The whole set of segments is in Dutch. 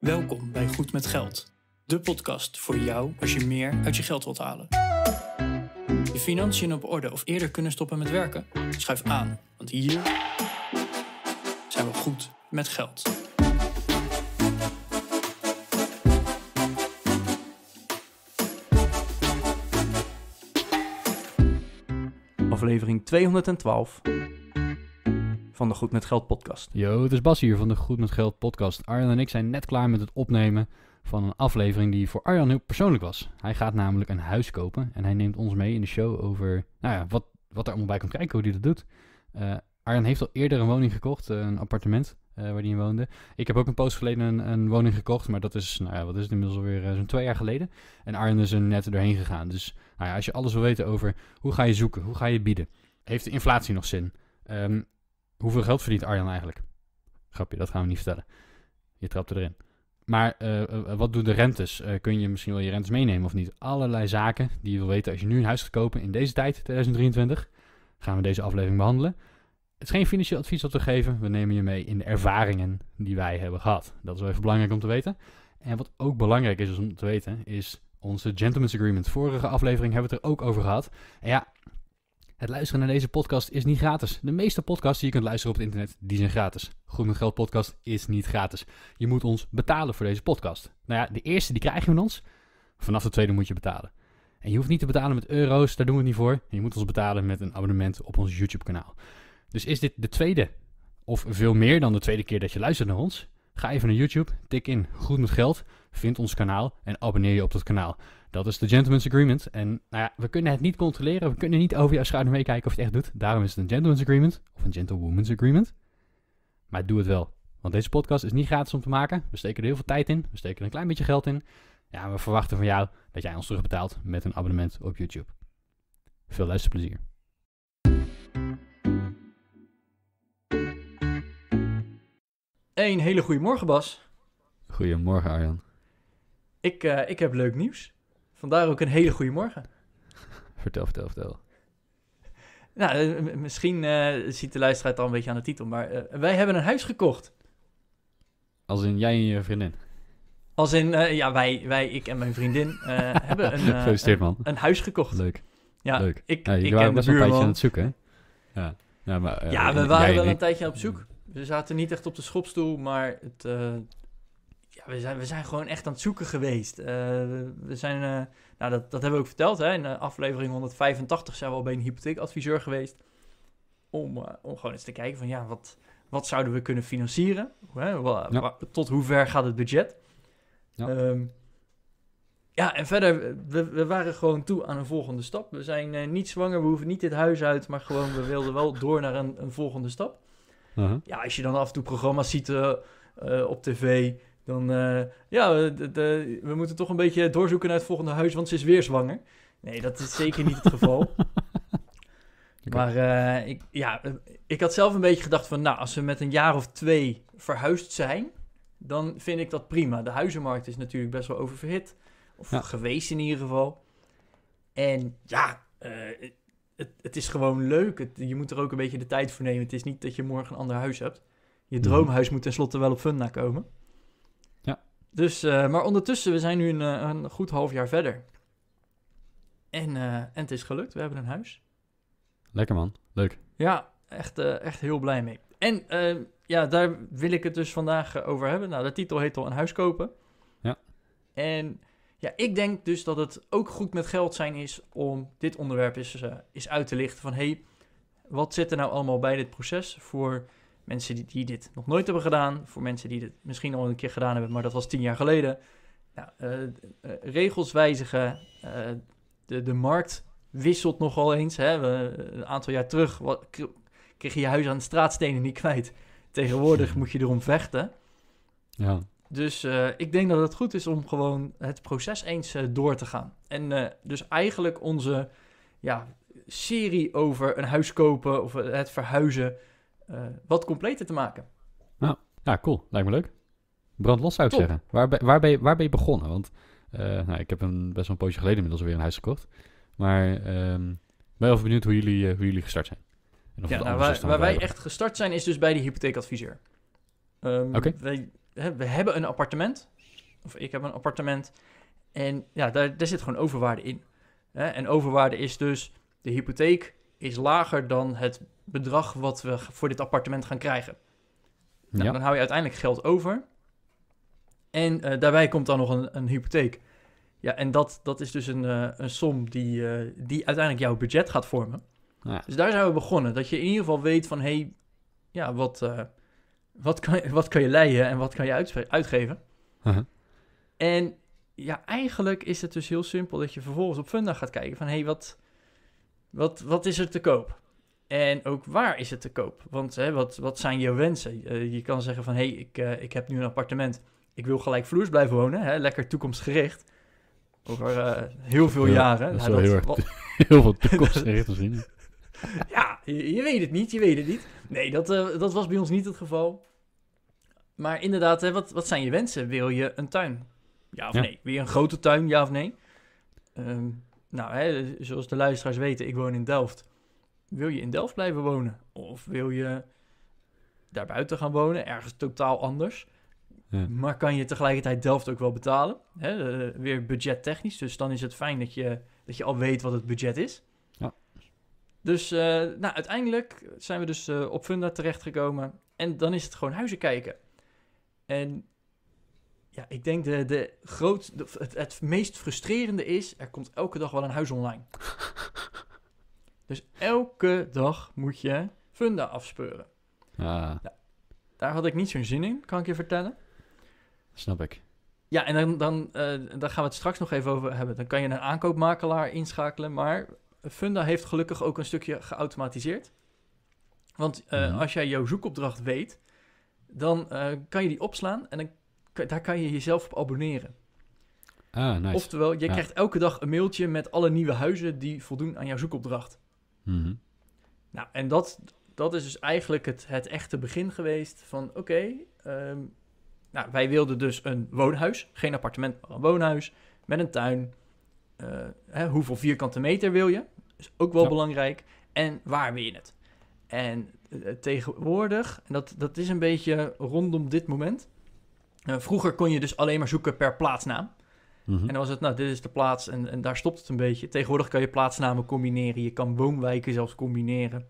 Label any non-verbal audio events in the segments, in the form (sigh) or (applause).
Welkom bij Goed met Geld, de podcast voor jou als je meer uit je geld wilt halen. Je financiën op orde of eerder kunnen stoppen met werken? Schuif aan, want hier zijn we goed met geld. Aflevering 212 van de Goed met Geld podcast. Yo, het is Bas hier van de Goed met Geld podcast. Arjan en ik zijn net klaar met het opnemen van een aflevering die voor Arjan heel persoonlijk was. Hij gaat namelijk een huis kopen en hij neemt ons mee in de show over nou ja, wat, wat er allemaal bij komt kijken, hoe hij dat doet. Uh, Arjan heeft al eerder een woning gekocht, eh, een appartement eh, waar hij in woonde. Ik heb ook een poos geleden een, een woning gekocht, maar dat is, nou ja, wat is het inmiddels alweer zo'n twee jaar geleden. En Arjan is er net doorheen gegaan. Dus nou ja, als je alles wil weten over hoe ga je zoeken, hoe ga je bieden, heeft de inflatie nog zin? Ehm, Hoeveel geld verdient Arjan eigenlijk? Grapje, dat gaan we niet vertellen. Je trapt erin. Maar eh, eh, eh, wat doen de rentes? kun je misschien wel je rentes meenemen of niet? Allerlei zaken die je wil weten als je nu een huis gaat kopen in deze tijd, 2023. Gaan we deze aflevering behandelen. Het is geen financieel advies dat we geven. We nemen je mee in de ervaringen die wij hebben gehad. Dat is wel even belangrijk om te weten. En wat ook belangrijk is om te weten, is onze Gentleman's Agreement. Vorige aflevering hebben we het er ook over gehad. En ja, het luisteren naar deze podcast is niet gratis. De meeste podcasts die je kunt luisteren op het internet, die zijn gratis. Goed met Geld podcast is niet gratis. Je moet ons betalen voor deze podcast. Nou ja, de eerste die krijg je van ons. Vanaf de tweede moet je betalen. En je hoeft niet te betalen met euro's, daar doen we het niet voor. je moet ons betalen met een abonnement op ons YouTube kanaal. Dus is dit de tweede, of veel meer dan de tweede keer dat je luistert naar ons? Ga even naar YouTube, tik in Goed met Geld vind ons kanaal en abonneer je op dat kanaal. Dat is de Gentleman's Agreement. En nou ja, we kunnen het niet controleren. We kunnen niet over jouw schouder meekijken of je het echt doet. Daarom is het een Gentleman's Agreement of een Gentlewoman's Agreement. Maar doe het wel. Want deze podcast is niet gratis om te maken. We steken er heel veel tijd in. We steken er een klein beetje geld in. Ja, we verwachten van jou dat jij ons terugbetaalt met een abonnement op YouTube. Veel luisterplezier. Een hele goede morgen, Bas. Goedemorgen, Arjan. Ik, eh, ik heb leuk nieuws. Vandaar ook een hele goede morgen. (laughs) Vertel, vertel, vertel. Nou, eh, misschien eh, ziet de luisteraar het al een beetje aan de titel, maar wij hebben een huis gekocht. Als in jij en je vriendin? Als in, ja, wij, wij, ik en mijn vriendin (laughs) hebben een, een, een, huis gekocht. Leuk, ja, leuk. Ik, ja, ik waren best een tijdje aan het zoeken, hè? Ja, ja, maar, ja we waren wel een tijdje op zoek. We zaten niet echt op de schopstoel, maar het, we, zijn, we zijn gewoon echt aan het zoeken geweest. Eh, we zijn, eh, nou, dat, dat hebben we ook verteld. Hè? In eh, aflevering 185 zijn we al bij een hypotheekadviseur geweest. Om, om gewoon eens te kijken van ja, wat, wat zouden we kunnen financieren? tot hoe ver gaat het budget? Ja, ehm, ja en verder, we, we, waren gewoon toe aan een volgende stap. We zijn niet zwanger, we hoeven niet dit huis uit, maar gewoon we wilden wel door naar een, een volgende stap. Uh-huh. Ja, als je dan af en toe programma's ziet. op tv dan, uh, ja, we moeten toch een beetje doorzoeken naar het volgende huis, want ze is weer zwanger. Nee, dat is zeker niet het geval. (laughs) maar eh, ik, ja, eh, ik had zelf een beetje gedacht van, nou, als we met een jaar of twee verhuisd zijn, dan vind ik dat prima. De huizenmarkt is natuurlijk best wel oververhit. Of geweest in ieder geval. En ja, het, het, is gewoon leuk. je moet er ook een beetje de tijd voor nemen. Het is niet dat je morgen een ander huis hebt. Je mhm. droomhuis moet tenslotte wel op Funda komen. Dus, eh, maar ondertussen, we zijn nu een, eh, een goed half jaar verder. En, eh, en het is gelukt, we hebben een huis. Lekker man, leuk. Ja, echt, echt heel blij mee. En ja, daar wil ik het dus vandaag over hebben. Nou, de titel heet al een huis kopen. Ja. En ja, ik denk dus dat het ook goed met geld zijn is om dit onderwerp eens, is uit te lichten. Van hé, hey, wat zit er nou allemaal bij dit proces voor mensen die, dit nog nooit hebben gedaan, voor mensen die dit misschien al een keer gedaan hebben, maar dat was tien jaar geleden. Nou, eh, eh, regels wijzigen, eh, de, de markt wisselt nogal eens. Hè? We, een aantal jaar terug kreeg je je huis aan de straatstenen niet kwijt. Tegenwoordig (laughs) moet je erom vechten. Ja. Dus ik denk dat het goed is om gewoon het proces eens door te gaan. En dus eigenlijk onze ja, serie over een huis kopen of het verhuizen eh, wat completer te maken. Nou, ja, cool. Lijkt me leuk. Brand los zou ik zeggen. Waar, ben, waar, je, waar begonnen? Want eh, nou, ik heb een, best wel een poosje geleden inmiddels weer een huis gekocht. Maar ik um, ehm, ben wel benieuwd hoe jullie, eh, hoe jullie gestart zijn. En of nou, waar, wij echt gestart zijn is dus bij de hypotheekadviseur. Um, we hebben een appartement. Of ik heb een appartement. En ja, daar, daar zit gewoon overwaarde in. En overwaarde is dus, de hypotheek is lager dan het bedrag wat we voor dit appartement gaan krijgen. Nou, Dan hou je uiteindelijk geld over. En eh, daarbij komt dan nog een, een, hypotheek. Ja, en dat, dat is dus een, eh, een som die, eh, die uiteindelijk jouw budget gaat vormen. Ja. Dus daar zijn we begonnen. Dat je in ieder geval weet van, hé, hey, ja, wat, wat, kan, wat kan je leiden en wat kan je uitgeven? Uh-huh. En ja, eigenlijk is het dus heel simpel dat je vervolgens op Funda gaat kijken van, hé, hey, wat, wat, wat is er te koop? En ook waar is het te koop? Want hè, wat, wat zijn je wensen? Eh, je kan zeggen van, hé, hey, ik, eh, ik heb nu een appartement. Ik wil gelijk vloers blijven wonen, hè, lekker toekomstgericht. Over eh, heel veel jaren. Dat is nou, heel, (laughs) heel veel toekomstgericht te (laughs) ja, je, je, weet het niet, je weet het niet. Nee, dat, dat was bij ons niet het geval. Maar inderdaad, hè, wat, wat zijn je wensen? Wil je een tuin? Ja of nee? Wil je een grote tuin? Ja of nee? Ehm, nou, hè, zoals de luisteraars weten, ik woon in Delft. Wil je in Delft blijven wonen? Of wil je daarbuiten gaan wonen, ergens totaal anders? Ja. Maar kan je tegelijkertijd Delft ook wel betalen? Hè? Eh, weer budgettechnisch. Dus dan is het fijn dat je, dat je al weet wat het budget is. Ja. Dus eh, nou, uiteindelijk zijn we dus eh, op Funda terechtgekomen. En dan is het gewoon huizen kijken. En ja, ik denk de, de groot, de, het, het meest frustrerende is... er komt elke dag wel een huis online. (laughs) Dus elke dag moet je funda afspeuren. Ah. daar had ik niet zo'n zin in, kan ik je vertellen. Snap ik. Ja, en dan, dan, uh, eh, daar gaan we het straks nog even over hebben. Dan kan je een aankoopmakelaar inschakelen, maar Funda heeft gelukkig ook een stukje geautomatiseerd. Want eh, mhm. als jij jouw zoekopdracht weet, dan eh, kan je die opslaan en dan, daar kan je jezelf op abonneren. Ah, nice. Oftewel, je krijgt elke dag een mailtje met alle nieuwe huizen die voldoen aan jouw zoekopdracht. Mhm. Nou, en dat, dat is dus eigenlijk het, het echte begin geweest van oké, ehm, nou, wij wilden dus een woonhuis, geen appartement, maar een woonhuis met een tuin. Eh, hè, hoeveel vierkante meter wil je? Is ook wel belangrijk. En waar wil je het? En eh, tegenwoordig, en dat, dat is een beetje rondom dit moment. Eh, vroeger kon je dus alleen maar zoeken per plaatsnaam. Mhm. En dan was het, nou, dit is de plaats en, en daar stopt het een beetje. Tegenwoordig kan je plaatsnamen combineren. Je kan woonwijken zelfs combineren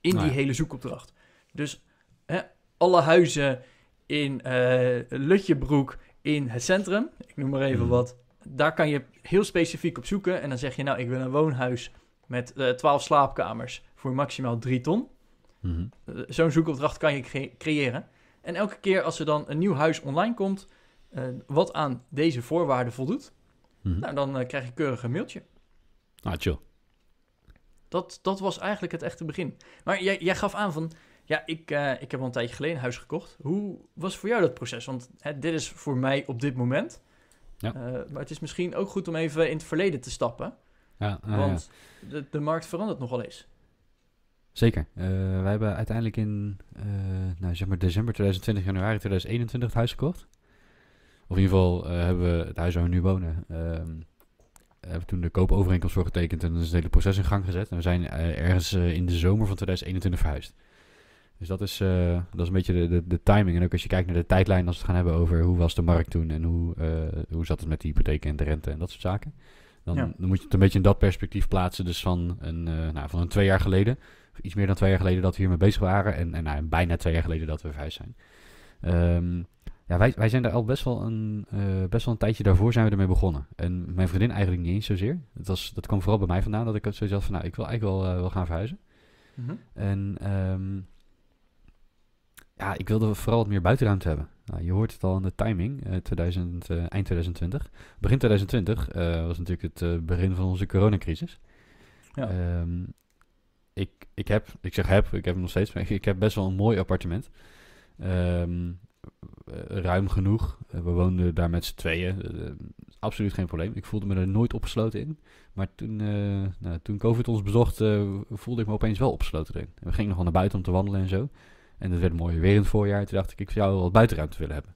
in nou die hele zoekopdracht. Dus hè, alle huizen in eh, Lutjebroek in het centrum, ik noem maar even mhm. wat. Daar kan je heel specifiek op zoeken. En dan zeg je, nou, ik wil een woonhuis met 12 eh, slaapkamers voor maximaal 3 ton. Mhm. Eh, zo'n zoekopdracht kan je creëren. En elke keer als er dan een nieuw huis online komt, eh, wat aan deze voorwaarden voldoet, mhm. nou, dan eh, krijg je keurig een mailtje. Ah, chill. Dat, dat was eigenlijk het echte begin. Maar jij, jij gaf aan van, ja, ik, eh, ik heb al een tijdje geleden een huis gekocht. Hoe was voor jou dat proces? Want hè, dit is voor mij op dit moment. Ja. maar het is misschien ook goed om even in het verleden te stappen. Ja, want De, de markt verandert nogal eens. Zeker. We wij hebben uiteindelijk in nou, zeg maar december 2020, januari 2021 het huis gekocht. Of in ieder geval eh, hebben we het huis waar we nu wonen. Um, hebben toen de koopovereenkomst voor getekend en is het hele proces in gang gezet. En we zijn eh, ergens eh, in de zomer van 2021 verhuisd. Dus dat is, dat is een beetje de, de, timing. En ook als je kijkt naar de tijdlijn, als we het gaan hebben over hoe was de markt toen en hoe, hoe zat het met de hypotheken en de rente en dat soort zaken. Dan, dan, moet je het een beetje in dat perspectief plaatsen. Dus van een, nou, van een twee jaar geleden, iets meer dan twee jaar geleden dat we hiermee bezig waren. En, en, nou, bijna twee jaar geleden dat we verhuisd zijn. Ehm, ja, wij, wij zijn daar al best wel, een, eh, best wel een tijdje daarvoor zijn we ermee begonnen. En mijn vriendin eigenlijk niet eens zozeer. Het was, dat kwam vooral bij mij vandaan dat ik zoiets had van, nou, ik wil eigenlijk wel, eh, wel gaan verhuizen. Mhm. En ehm, ja, ik wilde vooral wat meer buitenruimte hebben. Nou, je hoort het al in de timing, 2000, eh, eind 2020. Begin 2020 was natuurlijk het begin van onze coronacrisis. Ja. Ehm, ik, ik heb, ik zeg heb, ik heb hem nog steeds, maar ik, heb best wel een mooi appartement. Um, eh, ruim genoeg. Eh, we woonden daar met z'n tweeën. Eh, absoluut geen probleem. Ik voelde me er nooit opgesloten in. Maar toen, nou, toen COVID ons bezocht, voelde ik me opeens wel opgesloten erin. we gingen nog wel naar buiten om te wandelen en zo. En het werd mooi weer in het voorjaar. Toen dacht ik, ik zou wel buitenruimte willen hebben.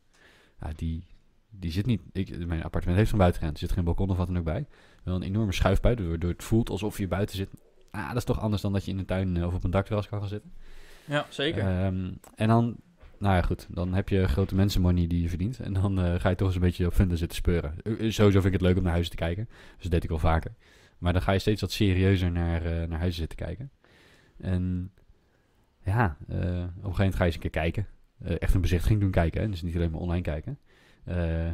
Ja, die, die zit niet. mijn appartement heeft geen buitenruimte. Er zit geen balkon of wat dan ook bij. Wel een enorme schuifbui, waardoor het voelt alsof je buiten zit. Ah, dat is toch anders dan dat je in een tuin of op een dakterras kan gaan zitten. Ja, zeker. Ehm, en dan nou ja, goed. Dan heb je grote money die je verdient. En dan eh, ga je toch eens een beetje op funden zitten speuren. Eh, eh, sowieso vind ik het leuk om naar huizen te kijken. Dus dat deed ik al vaker. Maar dan ga je steeds wat serieuzer naar, uh, naar huizen zitten kijken. En ja, op een gegeven moment ga je eens een keer kijken. echt een bezichtiging doen kijken, hè? dus niet alleen maar online kijken.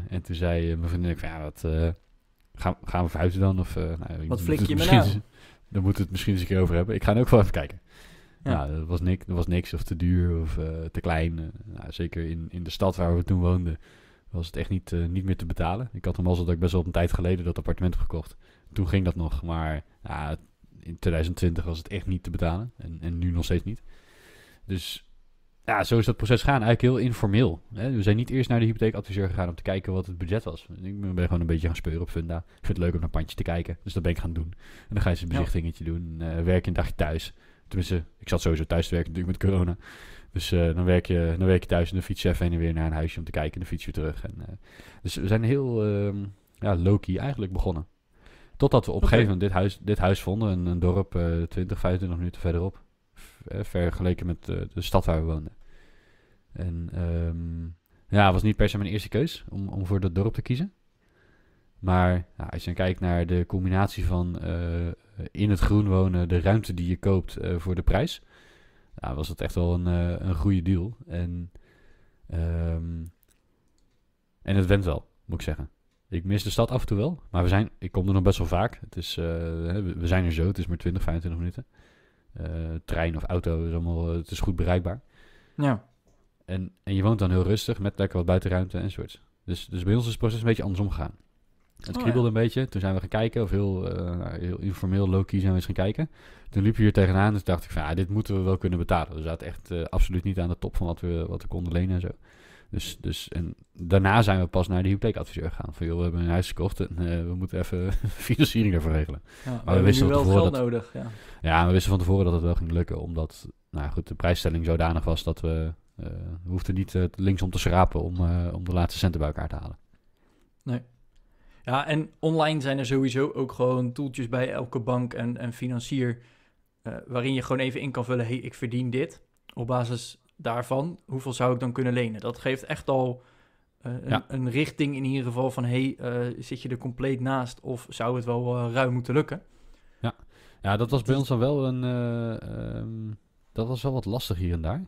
en toen zei mijn vriendin, van, ja, wat, gaan, gaan, we verhuizen dan? Of, nou, wat flik je me nou? Dan moeten we het misschien eens een keer over hebben. Ik ga nu ook wel even kijken. Ja. Nou, dat, was niks, was niks of te duur of eh, te klein. Eh, nou, zeker in, in de stad waar we toen woonden was het echt niet, eh, niet meer te betalen. Ik had hem al zo dat ik best wel een tijd geleden dat appartement gekocht. Toen ging dat nog, maar in 2020 was het echt niet te betalen. En, en nu nog steeds niet. Dus ja, zo is dat proces gaan. Eigenlijk heel informeel. Hè? We zijn niet eerst naar de hypotheekadviseur gegaan om te kijken wat het budget was. Ik ben gewoon een beetje gaan speuren op Funda. Ik vind het leuk om naar pandje te kijken. Dus dat ben ik gaan doen. En dan ga je een bezichtingetje doen. Uh, werk een dagje thuis. Tenminste, ik zat sowieso thuis te werken natuurlijk met corona. Dus eh, dan, werk je, dan werk je thuis en dan fiets even heen en weer naar een huisje om te kijken. En dan fiets je terug. En, eh, dus we zijn heel um, ja, low-key eigenlijk begonnen. Totdat we op een gegeven moment dit huis, dit huis vonden. Een, een dorp uh, 20, 25 minuten verderop. Eh, vergeleken met de stad waar we woonden. En ehm, ja, het was niet per se mijn eerste keus om, om voor dat dorp te kiezen. Maar nou, als je dan kijkt naar de combinatie van eh, in het groen wonen, de ruimte die je koopt eh, voor de prijs, nou, was dat echt wel een, eh, een goede deal. En, ehm, en het went wel, moet ik zeggen. Ik mis de stad af en toe wel, maar we zijn, ik kom er nog best wel vaak. Het is, we zijn er zo, het is maar 20, 25 minuten. trein of auto is allemaal, het is goed bereikbaar. Ja. En, en je woont dan heel rustig met lekker wat buitenruimte en soort. Dus, dus bij ons is het proces een beetje andersom gegaan. Het oh, kriebelde een beetje. Toen zijn we gaan kijken, of heel, eh, nou, heel informeel, low-key zijn we eens gaan kijken. Toen liep je hier tegenaan, dus dacht ik van, ja, dit moeten we wel kunnen betalen. We zaten echt eh, absoluut niet aan de top van wat we, wat we konden lenen en zo. Dus, dus en daarna zijn we pas naar de hypotheekadviseur gegaan. Van, joh, we hebben een huis gekocht en eh, we moeten even (laughs) financiering ervoor regelen. maar we, we wisten wel geld dat, nodig. Ja. ja, we wisten van tevoren dat het wel ging lukken. Omdat, nou goed, de prijsstelling zodanig was dat we, we hoefden niet links linksom te schrapen om, om de laatste centen bij elkaar te halen. Nee. Ja, en online zijn er sowieso ook gewoon toeltjes bij elke bank en, en financier. Uh, waarin je gewoon even in kan vullen: hey, ik verdien dit. Op basis daarvan, hoeveel zou ik dan kunnen lenen? Dat geeft echt al eh, een, een, richting in ieder geval van: hey, eh, zit je er compleet naast? Of zou het wel ruim moeten lukken? Ja. ja, dat was bij dus ons dan wel een. Ehm, dat was wel wat lastig hier en daar.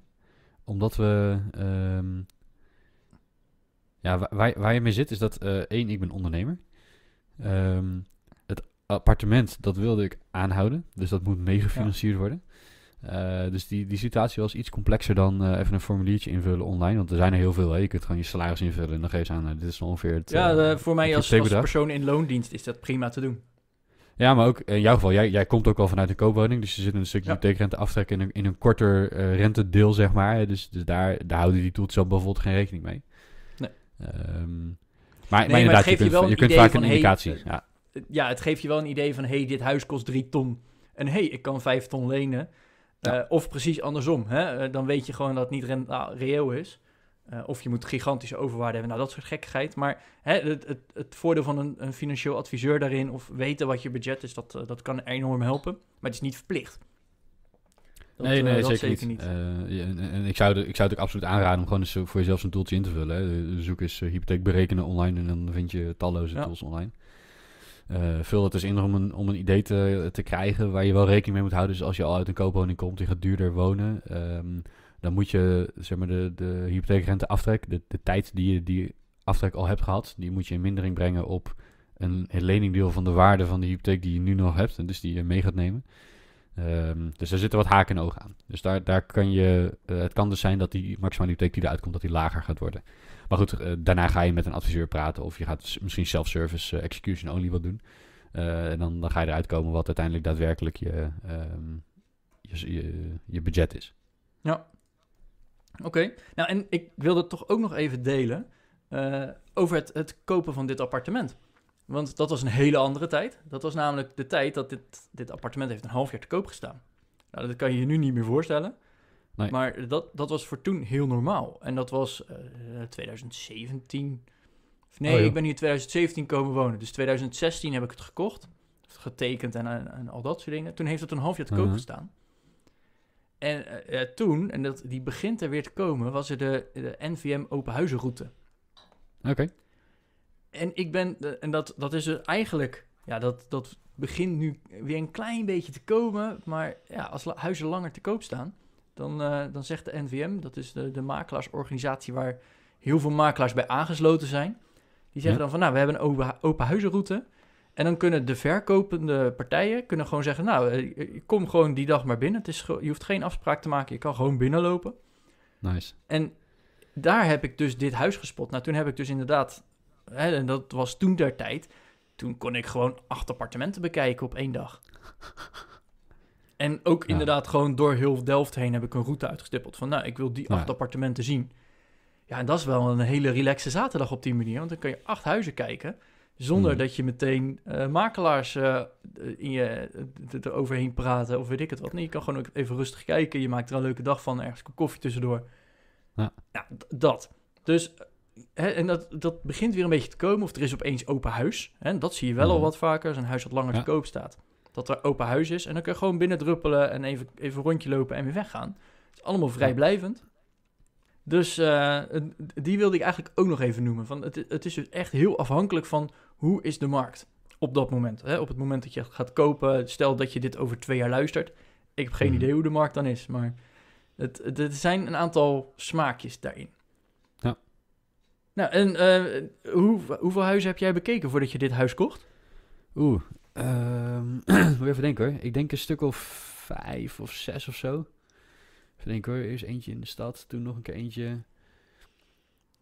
Omdat we. Ehm, ja, waar, waar je mee zit is dat één, ik ben ondernemer. Ehm, het appartement, dat wilde ik aanhouden. Dus dat moet meegefinancierd worden. Eh, dus die, die situatie was iets complexer dan eh, even een formuliertje invullen online. Want er zijn er heel veel. Hè. Je kunt gewoon je salaris invullen en dan geef je aan. Nou, dit is ongeveer het. Ja, eh, voor mij als, als persoon in loondienst is dat prima te doen. Ja, maar ook in jouw geval, jij, jij komt ook al vanuit een koopwoning. Dus je zit een stukje ja. hypotheekrente aftrekken in een, in een korter rentedeel, zeg maar. Dus, dus daar, daar houden die tools zelf bijvoorbeeld geen rekening mee. Nee. Ehm, maar, maar je, kunt, vaak een indicatie. Hey, ja. ja, het geeft je wel een idee van: hey, dit huis kost 3 ton. En hey, ik kan 5 ton lenen. Eh, of precies andersom. Hè? Eh, dan weet je gewoon dat het niet ah, reëel is. Eh, of je moet gigantische overwaarde hebben. Nou, dat soort gekkigheid. Maar hè, het, het, het, voordeel van een, een, financieel adviseur daarin... of weten wat je budget is, dat, dat kan enorm helpen. Maar het is niet verplicht nee, eh, nee, dat zeker, niet. Eh, en, en ik, zou ik zou het ook absoluut aanraden om gewoon eens eh, voor jezelf zo'n toeltje in te vullen. Hè. Zoek eens hypotheek berekenen online en dan vind je talloze tools online. vul dat dus in om een, om een idee te, te krijgen waar je wel rekening mee moet houden. Dus als je al uit een koopwoning komt, je gaat duurder wonen. Ehm, dan moet je zeg maar, de, de hypotheekrente aftrek, de, de tijd die je die aftrek al hebt gehad, die moet je in mindering brengen op een leningdeel van de waarde van de hypotheek die je nu nog hebt en dus die je mee gaat nemen. Ehm, dus daar zitten wat haken en ogen aan. Dus daar, daar kan je, eh, het kan dus zijn dat die maximale hypotheek die eruit komt, dat die lager gaat worden. Maar goed, eh, daarna ga je met een adviseur praten of je gaat misschien self-service eh, execution only wat doen. en dan, dan ga je eruit komen wat uiteindelijk daadwerkelijk je, ehm, je, je, je, budget is. Ja, oké. Nou, en ik wilde toch ook nog even delen over het, het kopen van dit appartement. Want dat was een hele andere tijd. Dat was namelijk de tijd dat dit, dit appartement heeft een half jaar te koop gestaan. Nou, dat kan je je nu niet meer voorstellen. Nee. Maar dat, dat was voor toen heel normaal. En dat was 2017. Eh, eh, nee, oh, ik ben hier 2017 komen wonen. Dus 2016 heb ik het gekocht. Getekend en, en, al dat soort dingen. Toen heeft het een half jaar te koop mhm. gestaan. En eh, toen, en dat, die begint er weer te komen, was er de, NVM Open Huizenroute. Oké en ik ben, en dat, dat is er eigenlijk, ja, dat, dat begint nu weer een klein beetje te komen. Maar ja, als huizen langer te koop staan, dan, eh, dan zegt de NVM, dat is de, de makelaarsorganisatie waar heel veel makelaars bij aangesloten zijn. Die zeggen dan van, nou, we hebben een open, open huizenroute. En dan kunnen de verkopende partijen kunnen gewoon zeggen, nou, eh, eh, kom gewoon die dag maar binnen. Het is, je hoeft geen afspraak te maken, je kan gewoon binnenlopen. Nice. En daar heb ik dus dit huis gespot. Nou, toen heb ik dus inderdaad hè, en dat was toen der tijd, toen kon ik gewoon acht appartementen bekijken op één dag. En ook inderdaad gewoon door heel Delft heen heb ik een route uitgestippeld. Van nou, ik wil die acht appartementen zien. Ja, en dat is wel een hele relaxe zaterdag op die manier. Want dan kan je acht huizen kijken. Zonder mm. dat je meteen eh, makelaars uh, in je, eh, eroverheen praten of weet ik het wat. Nee, je kan gewoon ook even rustig kijken. Je maakt er een leuke dag van, ergens een koffie tussendoor. Ja. dat. Dus en dat, dat begint weer een beetje te komen. Of er is opeens open huis. Hè, dat zie je wel al mhm. wat vaker. Als een huis dat langer ja. te koop staat. Dat er open huis is. En dan kun je gewoon binnendruppelen en even, even een rondje lopen en weer weggaan. Het is allemaal vrijblijvend. Dus eh, die wilde ik eigenlijk ook nog even noemen. Van het, het, is dus echt heel afhankelijk van hoe is de markt op dat moment. Hè? Op het moment dat je gaat kopen, stel dat je dit over twee jaar luistert. Ik heb geen mhm. idee hoe de markt dan is, maar het, het, er zijn een aantal smaakjes daarin. Nou, en eh, hoeveel huizen heb jij bekeken voordat je dit huis kocht? Oeh, um, (clears throat) moet even denken hoor. Ik denk een stuk of vijf of zes of zo. Even denken hoor, eerst eentje in de stad, toen nog een keer eentje.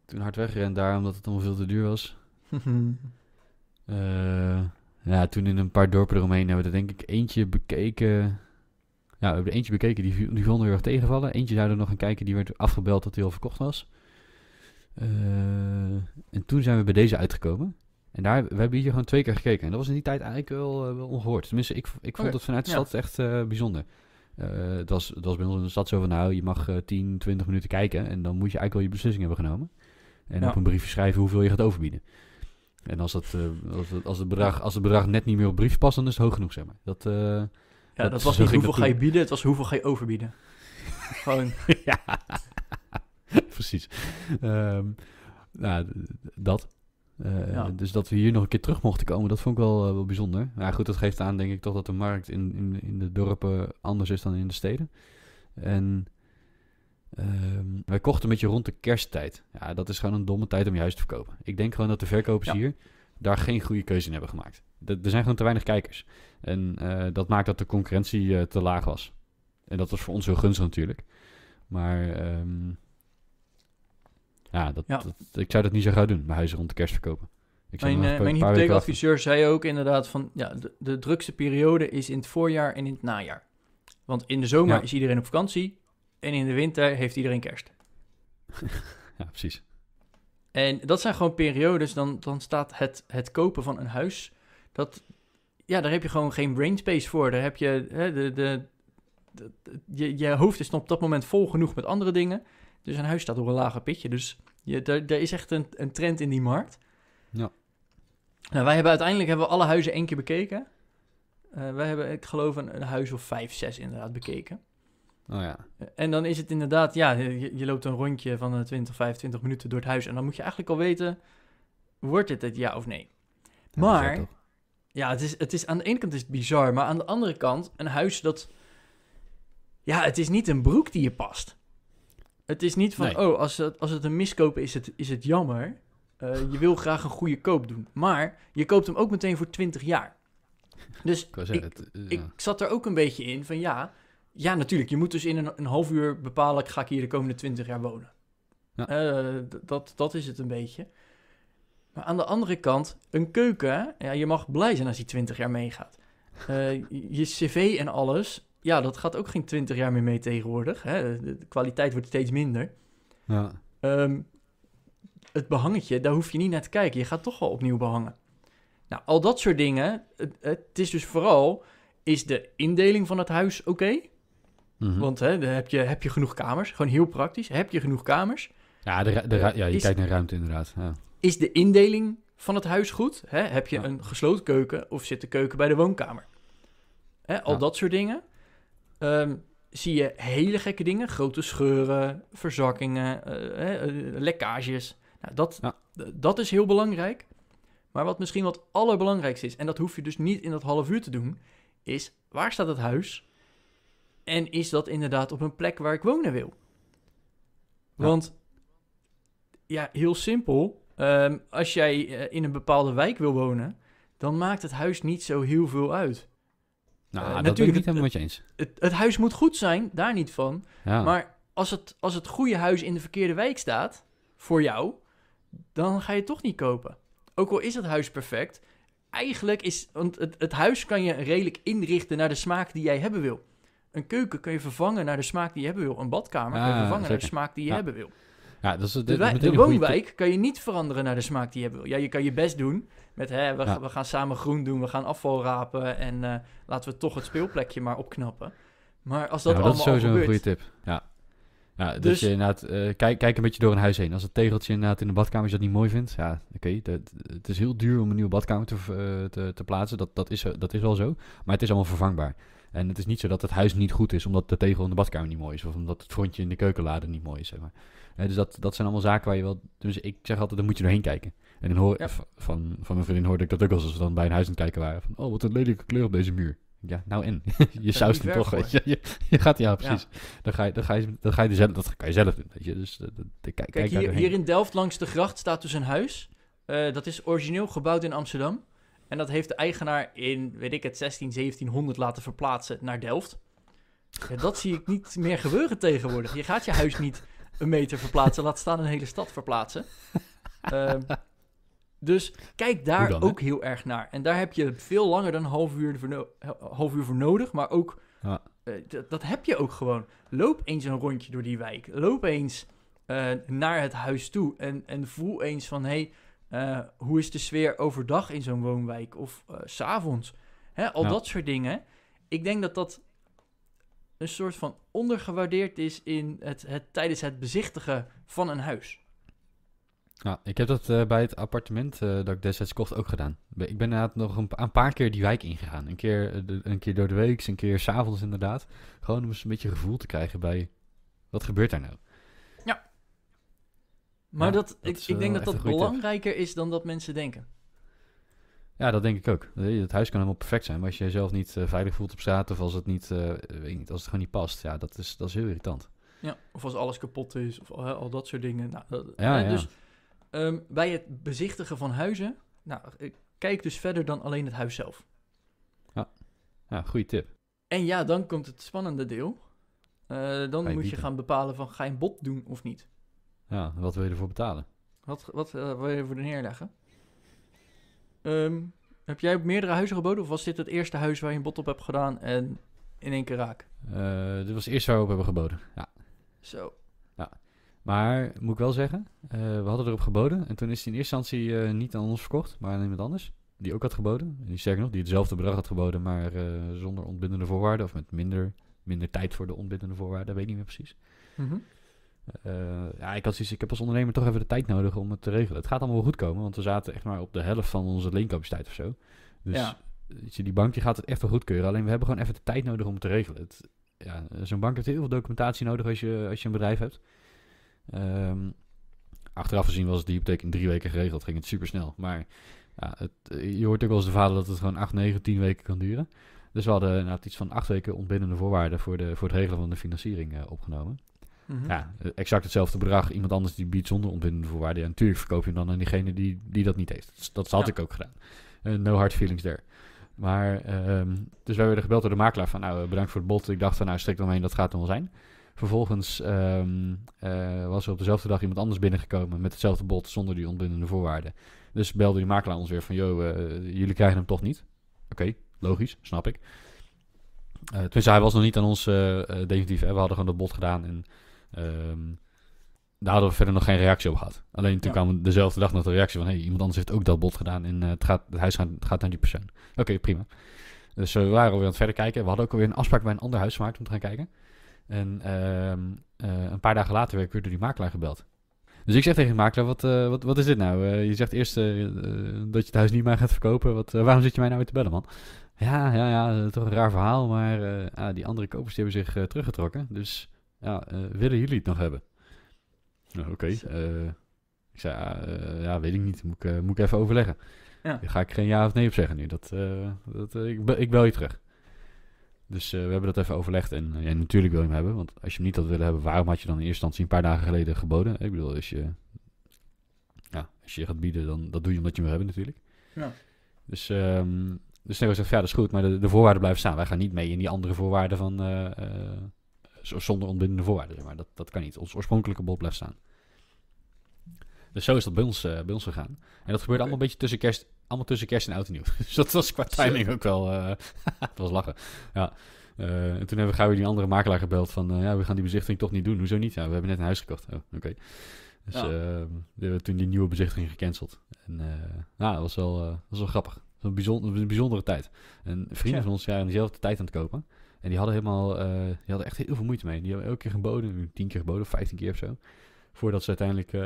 Toen hard weggerend daar, omdat het allemaal veel te duur was. (laughs) Eh, ja, toen in een paar dorpen eromheen hebben we er denk ik eentje bekeken... Ja, we hebben eentje bekeken, die, die vonden heel erg tegenvallen. Eentje zouden we nog gaan kijken, die werd afgebeld dat hij al verkocht was. Eh, en toen zijn we bij deze uitgekomen. En daar, we hebben hier gewoon twee keer gekeken. En dat was in die tijd eigenlijk wel, eh, wel ongehoord. Tenminste, ik, ik vond oh het vanuit de stad echt eh, bijzonder. Uh, dat, was, dat was bij ons in de stad zo van, nou, je mag uh, 10, 20 minuten kijken en dan moet je eigenlijk wel je beslissing hebben genomen. En op een briefje schrijven hoeveel je gaat overbieden. En als, dat, als, het, als, het bedrag, als het bedrag net niet meer op brief past, dan is het hoog genoeg, zeg maar. Dat, ja, dat, was (laughs) niet hoeveel ga je bieden, het was hoeveel ga je overbieden. (laughs) Gewoon precies. (laughs) Ehm, nou, dat. Eh, dus dat we hier nog een keer terug mochten komen, dat vond ik wel, eh, wel bijzonder. Maar ja, goed, dat geeft aan, denk ik, toch dat de markt in, in, in de dorpen anders is dan in de steden. En ehm, wij kochten met je rond de kersttijd. Ja, dat is gewoon een domme tijd om je huis te verkopen. Ik denk gewoon dat de verkopers hier daar geen goede keuze in hebben gemaakt. er zijn gewoon te weinig kijkers. En eh, dat maakt dat de concurrentie te laag was. En dat was voor ons heel gunstig natuurlijk. Maar ehm, ja, dat, ik zou dat niet zo gauw doen, mijn huizen rond de kerst verkopen. Ik mijn eh, mijn hypotheekadviseur zei ook inderdaad van, ja, de, de, drukste periode is in het voorjaar en in het najaar. Want in de zomer is iedereen op vakantie en in de winter heeft iedereen kerst. (laughs) ja, precies. En dat zijn gewoon periodes, dan, dan staat het, het kopen van een huis, dat, ja, daar heb je gewoon geen space voor. Daar heb je, hè, de, de, de, de je, je hoofd is op dat moment vol genoeg met andere dingen. Dus een huis staat op een lager pitje. Dus je, er, er is echt een, een trend in die markt. Ja. Nou, wij hebben uiteindelijk hebben we alle huizen één keer bekeken. Eh, wij hebben, ik geloof, een, een, huis of vijf, zes inderdaad bekeken. Oh ja. Eh, en dan is het inderdaad, ja, je, loopt een rondje van 20, eh, 25 minuten door het huis. En dan moet je eigenlijk al weten, wordt dit het ja of nee? maar, ja, het is, het is, aan de ene kant is het bizar. Maar aan de andere kant, een huis dat... Ja, het is niet een broek die je past. Het is niet van, oh, als het, als het een miskoop is, het, is het jammer. Eh, je wil graag een goede koop doen. Maar je koopt hem ook meteen voor 20 jaar. Dus ik, ik, eh, zat er ook een beetje in van ja, ja natuurlijk. Je moet dus in een, half uur bepalen, ga ik hier de komende 20 jaar wonen. Eh, dat, dat is het een beetje. Maar aan de andere kant, een keuken, ja, je mag blij zijn als die 20 jaar meegaat. je cv en alles, ja, dat gaat ook geen twintig jaar meer mee tegenwoordig. Hè? De, kwaliteit wordt steeds minder. Ja. Ehm, het behangetje, daar hoef je niet naar te kijken. Je gaat toch wel opnieuw behangen. Nou, al dat soort dingen. Het, het is dus vooral, is de indeling van het huis oké? Mhm. Want hè, heb, je, heb je genoeg kamers? Gewoon heel praktisch. Heb je genoeg kamers? Ja, de, de, ja je kijkt naar ruimte inderdaad. Ja. Is de indeling van het huis goed? Hè? Heb je een gesloten keuken of zit de keuken bij de woonkamer? Hè, al dat soort dingen. Ehm, zie je hele gekke dingen. Grote scheuren, verzakkingen, eh, eh, eh, lekkages. Nou, dat, dat is heel belangrijk. Maar wat misschien wat allerbelangrijkste is, en dat hoef je dus niet in dat half uur te doen, is waar staat het huis? En is dat inderdaad op een plek waar ik wonen wil? Want ja, heel simpel. Ehm, als jij in een bepaalde wijk wil wonen, dan maakt het huis niet zo heel veel uit. Nou, eh, dat natuurlijk, ben ik niet helemaal met je eens. Het, het, huis moet goed zijn, daar niet van. Maar als het, als het goede huis in de verkeerde wijk staat, voor jou, dan ga je het toch niet kopen. Ook al is het huis perfect, eigenlijk is... Want het, het huis kan je redelijk inrichten naar de smaak die jij hebben wil. Een keuken kun je vervangen naar de smaak die je hebben wil. Een badkamer kun je ah, vervangen naar de smaak die je hebben wil. Ja, dat de, woonwijk kan je niet veranderen naar de smaak die je wil. Ja, je kan je best doen met hè, we, gaan samen groen doen, we gaan afval rapen en eh, laten we toch het speelplekje maar opknappen. Maar als dat allemaal dat is sowieso een goede tip. Ja. dus, je inderdaad, uh, kijk, kijk een beetje door een huis heen. Als het tegeltje in de badkamer dat niet mooi vindt, ja, oké. het is heel duur om een nieuwe badkamer te, eh, te, plaatsen, dat, dat, is, dat is wel zo. Maar het is allemaal vervangbaar. En het is niet zo dat het huis niet goed is, omdat de tegel in de badkamer niet mooi is. Of omdat het vondje in de keukenlade niet mooi is, zeg maar dus dat, dat zijn allemaal zaken waar je wel... Dus ik zeg altijd, dan moet je doorheen kijken. En dan hoor, ja. van, van mijn vriendin hoorde ik dat ook als we dan bij een huis aan het kijken waren. Van, oh, wat een lelijke kleur op deze muur. Ja, nou in (laughs) je zoust hem toch, weet (laughs) je. je. gaat, ja, precies. Dan, ga je, dan, ga je, dan ga je zelf, dat kan je zelf doen, weet je. Dus kijk, kijk hier, hier, in Delft langs de gracht staat dus een huis. Eh, dat is origineel gebouwd in Amsterdam. En dat heeft de eigenaar in, weet ik het, 16, 1700 laten verplaatsen naar Delft. dat zie ik niet meer gebeuren tegenwoordig. Je gaat je huis niet een meter verplaatsen, laat staan een hele stad verplaatsen. (laughs) Ehm, dus kijk daar ook heel erg naar. En daar heb je veel langer dan een half uur voor, eh, half uur voor nodig, maar ook ja. Eh, dat heb je ook gewoon. Loop eens een rondje door die wijk. Loop eens eh, naar het huis toe en, en voel eens van hey, hoe is de sfeer overdag in zo'n woonwijk of s s'avonds? Al dat soort dingen. Ik denk dat dat een soort van ondergewaardeerd is in het, het, tijdens het bezichtigen van een huis. Nou, ik heb dat eh, bij het appartement eh, dat ik destijds kocht ook gedaan. Ik ben inderdaad nog een, een paar keer die wijk ingegaan. Een keer, eh, een keer door de week, een keer s'avonds inderdaad. Gewoon om eens een beetje gevoel te krijgen bij wat gebeurt daar nou. Ja. Maar dat, ik, ik denk dat dat belangrijker is dan dat mensen denken. Ja, dat denk ik ook. Het huis kan helemaal perfect zijn, maar als je jezelf niet eh, veilig voelt op straat of als het, niet, eh, eh, weet niet, als het gewoon niet past, ja, dat is, dat is heel irritant. Ja, of als alles kapot is of al, al dat soort dingen. Nou, ja, Dus ehm, bij het bezichtigen van huizen, nou, kijk dus verder dan alleen het huis zelf. Ja, ja goede tip. En ja, dan komt het spannende deel. dan moet je gaan bepalen van ga je een bod doen of niet. Ja, wat wil je ervoor betalen? Wat, wat wil je ervoor neerleggen? Ehm, heb jij meerdere huizen geboden? Of was dit het eerste huis waar je een bot op hebt gedaan en in één keer raak? Uh, dit was het eerste waar we op hebben geboden, ja. Zo. Ja. Maar, moet ik wel zeggen, eh, we hadden erop geboden. En toen is hij in eerste instantie eh, niet aan ons verkocht, maar aan iemand anders. Die ook had geboden. En die sterker nog, die hetzelfde bedrag had geboden, maar zonder ontbindende voorwaarden. Of met minder, minder tijd voor de ontbindende voorwaarden, dat weet ik niet meer precies. Mhm. Eh, ja, ik had ik heb als ondernemer toch even de tijd nodig om het te regelen. Het gaat allemaal wel goed komen, want we zaten echt maar op de helft van onze leencapaciteit of zo. Dus ja. die bank die gaat het echt wel goedkeuren. Alleen we hebben gewoon even de tijd nodig om het te regelen. Het, ja, zo'n bank heeft heel veel documentatie nodig als je, als je een bedrijf hebt. Ehm, achteraf gezien was die hypotheek in drie weken geregeld. Ging het super snel. Maar ja, het, eh, je hoort ook wel eens de vader dat het gewoon acht, negen, tien weken kan duren. Dus we hadden inderdaad iets van acht weken ontbindende voorwaarden voor, de, voor het regelen van de financiering eh, opgenomen. Mhm. Ja, exact hetzelfde bedrag. Iemand anders die biedt zonder ontbindende voorwaarden. En natuurlijk verkoop je hem dan aan diegene die, die dat niet heeft. Dat, had ik ook gedaan. Eh, no hard feelings there. Maar, um, dus wij werden gebeld door de makelaar van, nou, eh, bedankt voor het bod. Ik dacht van, nou, strikt omheen heen, dat gaat dan wel zijn. Vervolgens ehm, eh, was er op dezelfde dag iemand anders binnengekomen met hetzelfde bod zonder die ontbindende voorwaarden. Dus belde die makelaar ons weer van, joh, jullie krijgen hem toch niet. Oké, logisch, snap ik. Uh, tenminste, hij was nog niet aan ons definitief. Hè? We hadden gewoon dat bod gedaan en Um, daar hadden we verder nog geen reactie op gehad. Alleen toen kwam dezelfde dag nog de reactie van... hey, iemand anders heeft ook dat bot gedaan en eh, het, gaat, het huis gaat, gaat naar die persoon. Oké, prima. Dus we waren alweer aan het verder kijken. We hadden ook alweer een afspraak bij een ander huismarkt om te gaan kijken. En ehm, eh, een paar dagen later werd ik weer door die makelaar gebeld. Dus ik zeg tegen de makelaar, wat, eh, wat, wat is dit nou? je zegt eerst dat je het huis niet meer gaat verkopen. Wat, waarom zit je mij nou weer te bellen, man? Ja, ja, ja, toch een raar verhaal. Maar ah, die andere kopers die hebben zich teruggetrokken. Dus ja, eh, willen jullie het nog hebben? Nou, Oké. Eh, ik zei, ah, eh, ja, weet ik niet. Moet ik, moet ik even overleggen. Ja. Daar ga ik geen ja of nee op zeggen nu. Dat, dat, ik, ik bel je terug. Dus we hebben dat even overlegd. En ja, natuurlijk wil je hem hebben. Want als je hem niet had willen hebben, waarom had je dan in eerste instantie een paar dagen geleden geboden? Ik bedoel, als je, ja, als je gaat bieden, dan dat doe je omdat je hem wil hebben natuurlijk. Ja. Dus, um, dus Nego ja, dat is goed, maar de, de, voorwaarden blijven staan. Wij gaan niet mee in die andere voorwaarden van, zonder ontbindende voorwaarden. maar. dat, dat kan niet. Ons oorspronkelijke bod blijft staan. Dus zo is dat bij ons, eh, bij ons gegaan. En dat gebeurde allemaal een beetje tussen kerst, allemaal tussen kerst en oud en nieuw. (laughs) dus dat was qua timing ook wel... Uh, (laughs) was lachen. Ja. Eh, en toen hebben we gauw die andere makelaar gebeld van... ja, we gaan die bezichtiging toch niet doen. Hoezo niet? Ja, we hebben net een huis gekocht. Oh, oké. Dus we ehm, hebben toen die nieuwe bezichtiging gecanceld. En ja dat was wel, was wel grappig. Was een, bijzondere tijd. En vrienden van ons waren dezelfde tijd aan het kopen. En die hadden helemaal, eh, die hadden echt heel veel moeite mee. Die hebben elke keer geboden, tien keer geboden, vijftien keer of zo. Voordat ze uiteindelijk, eh,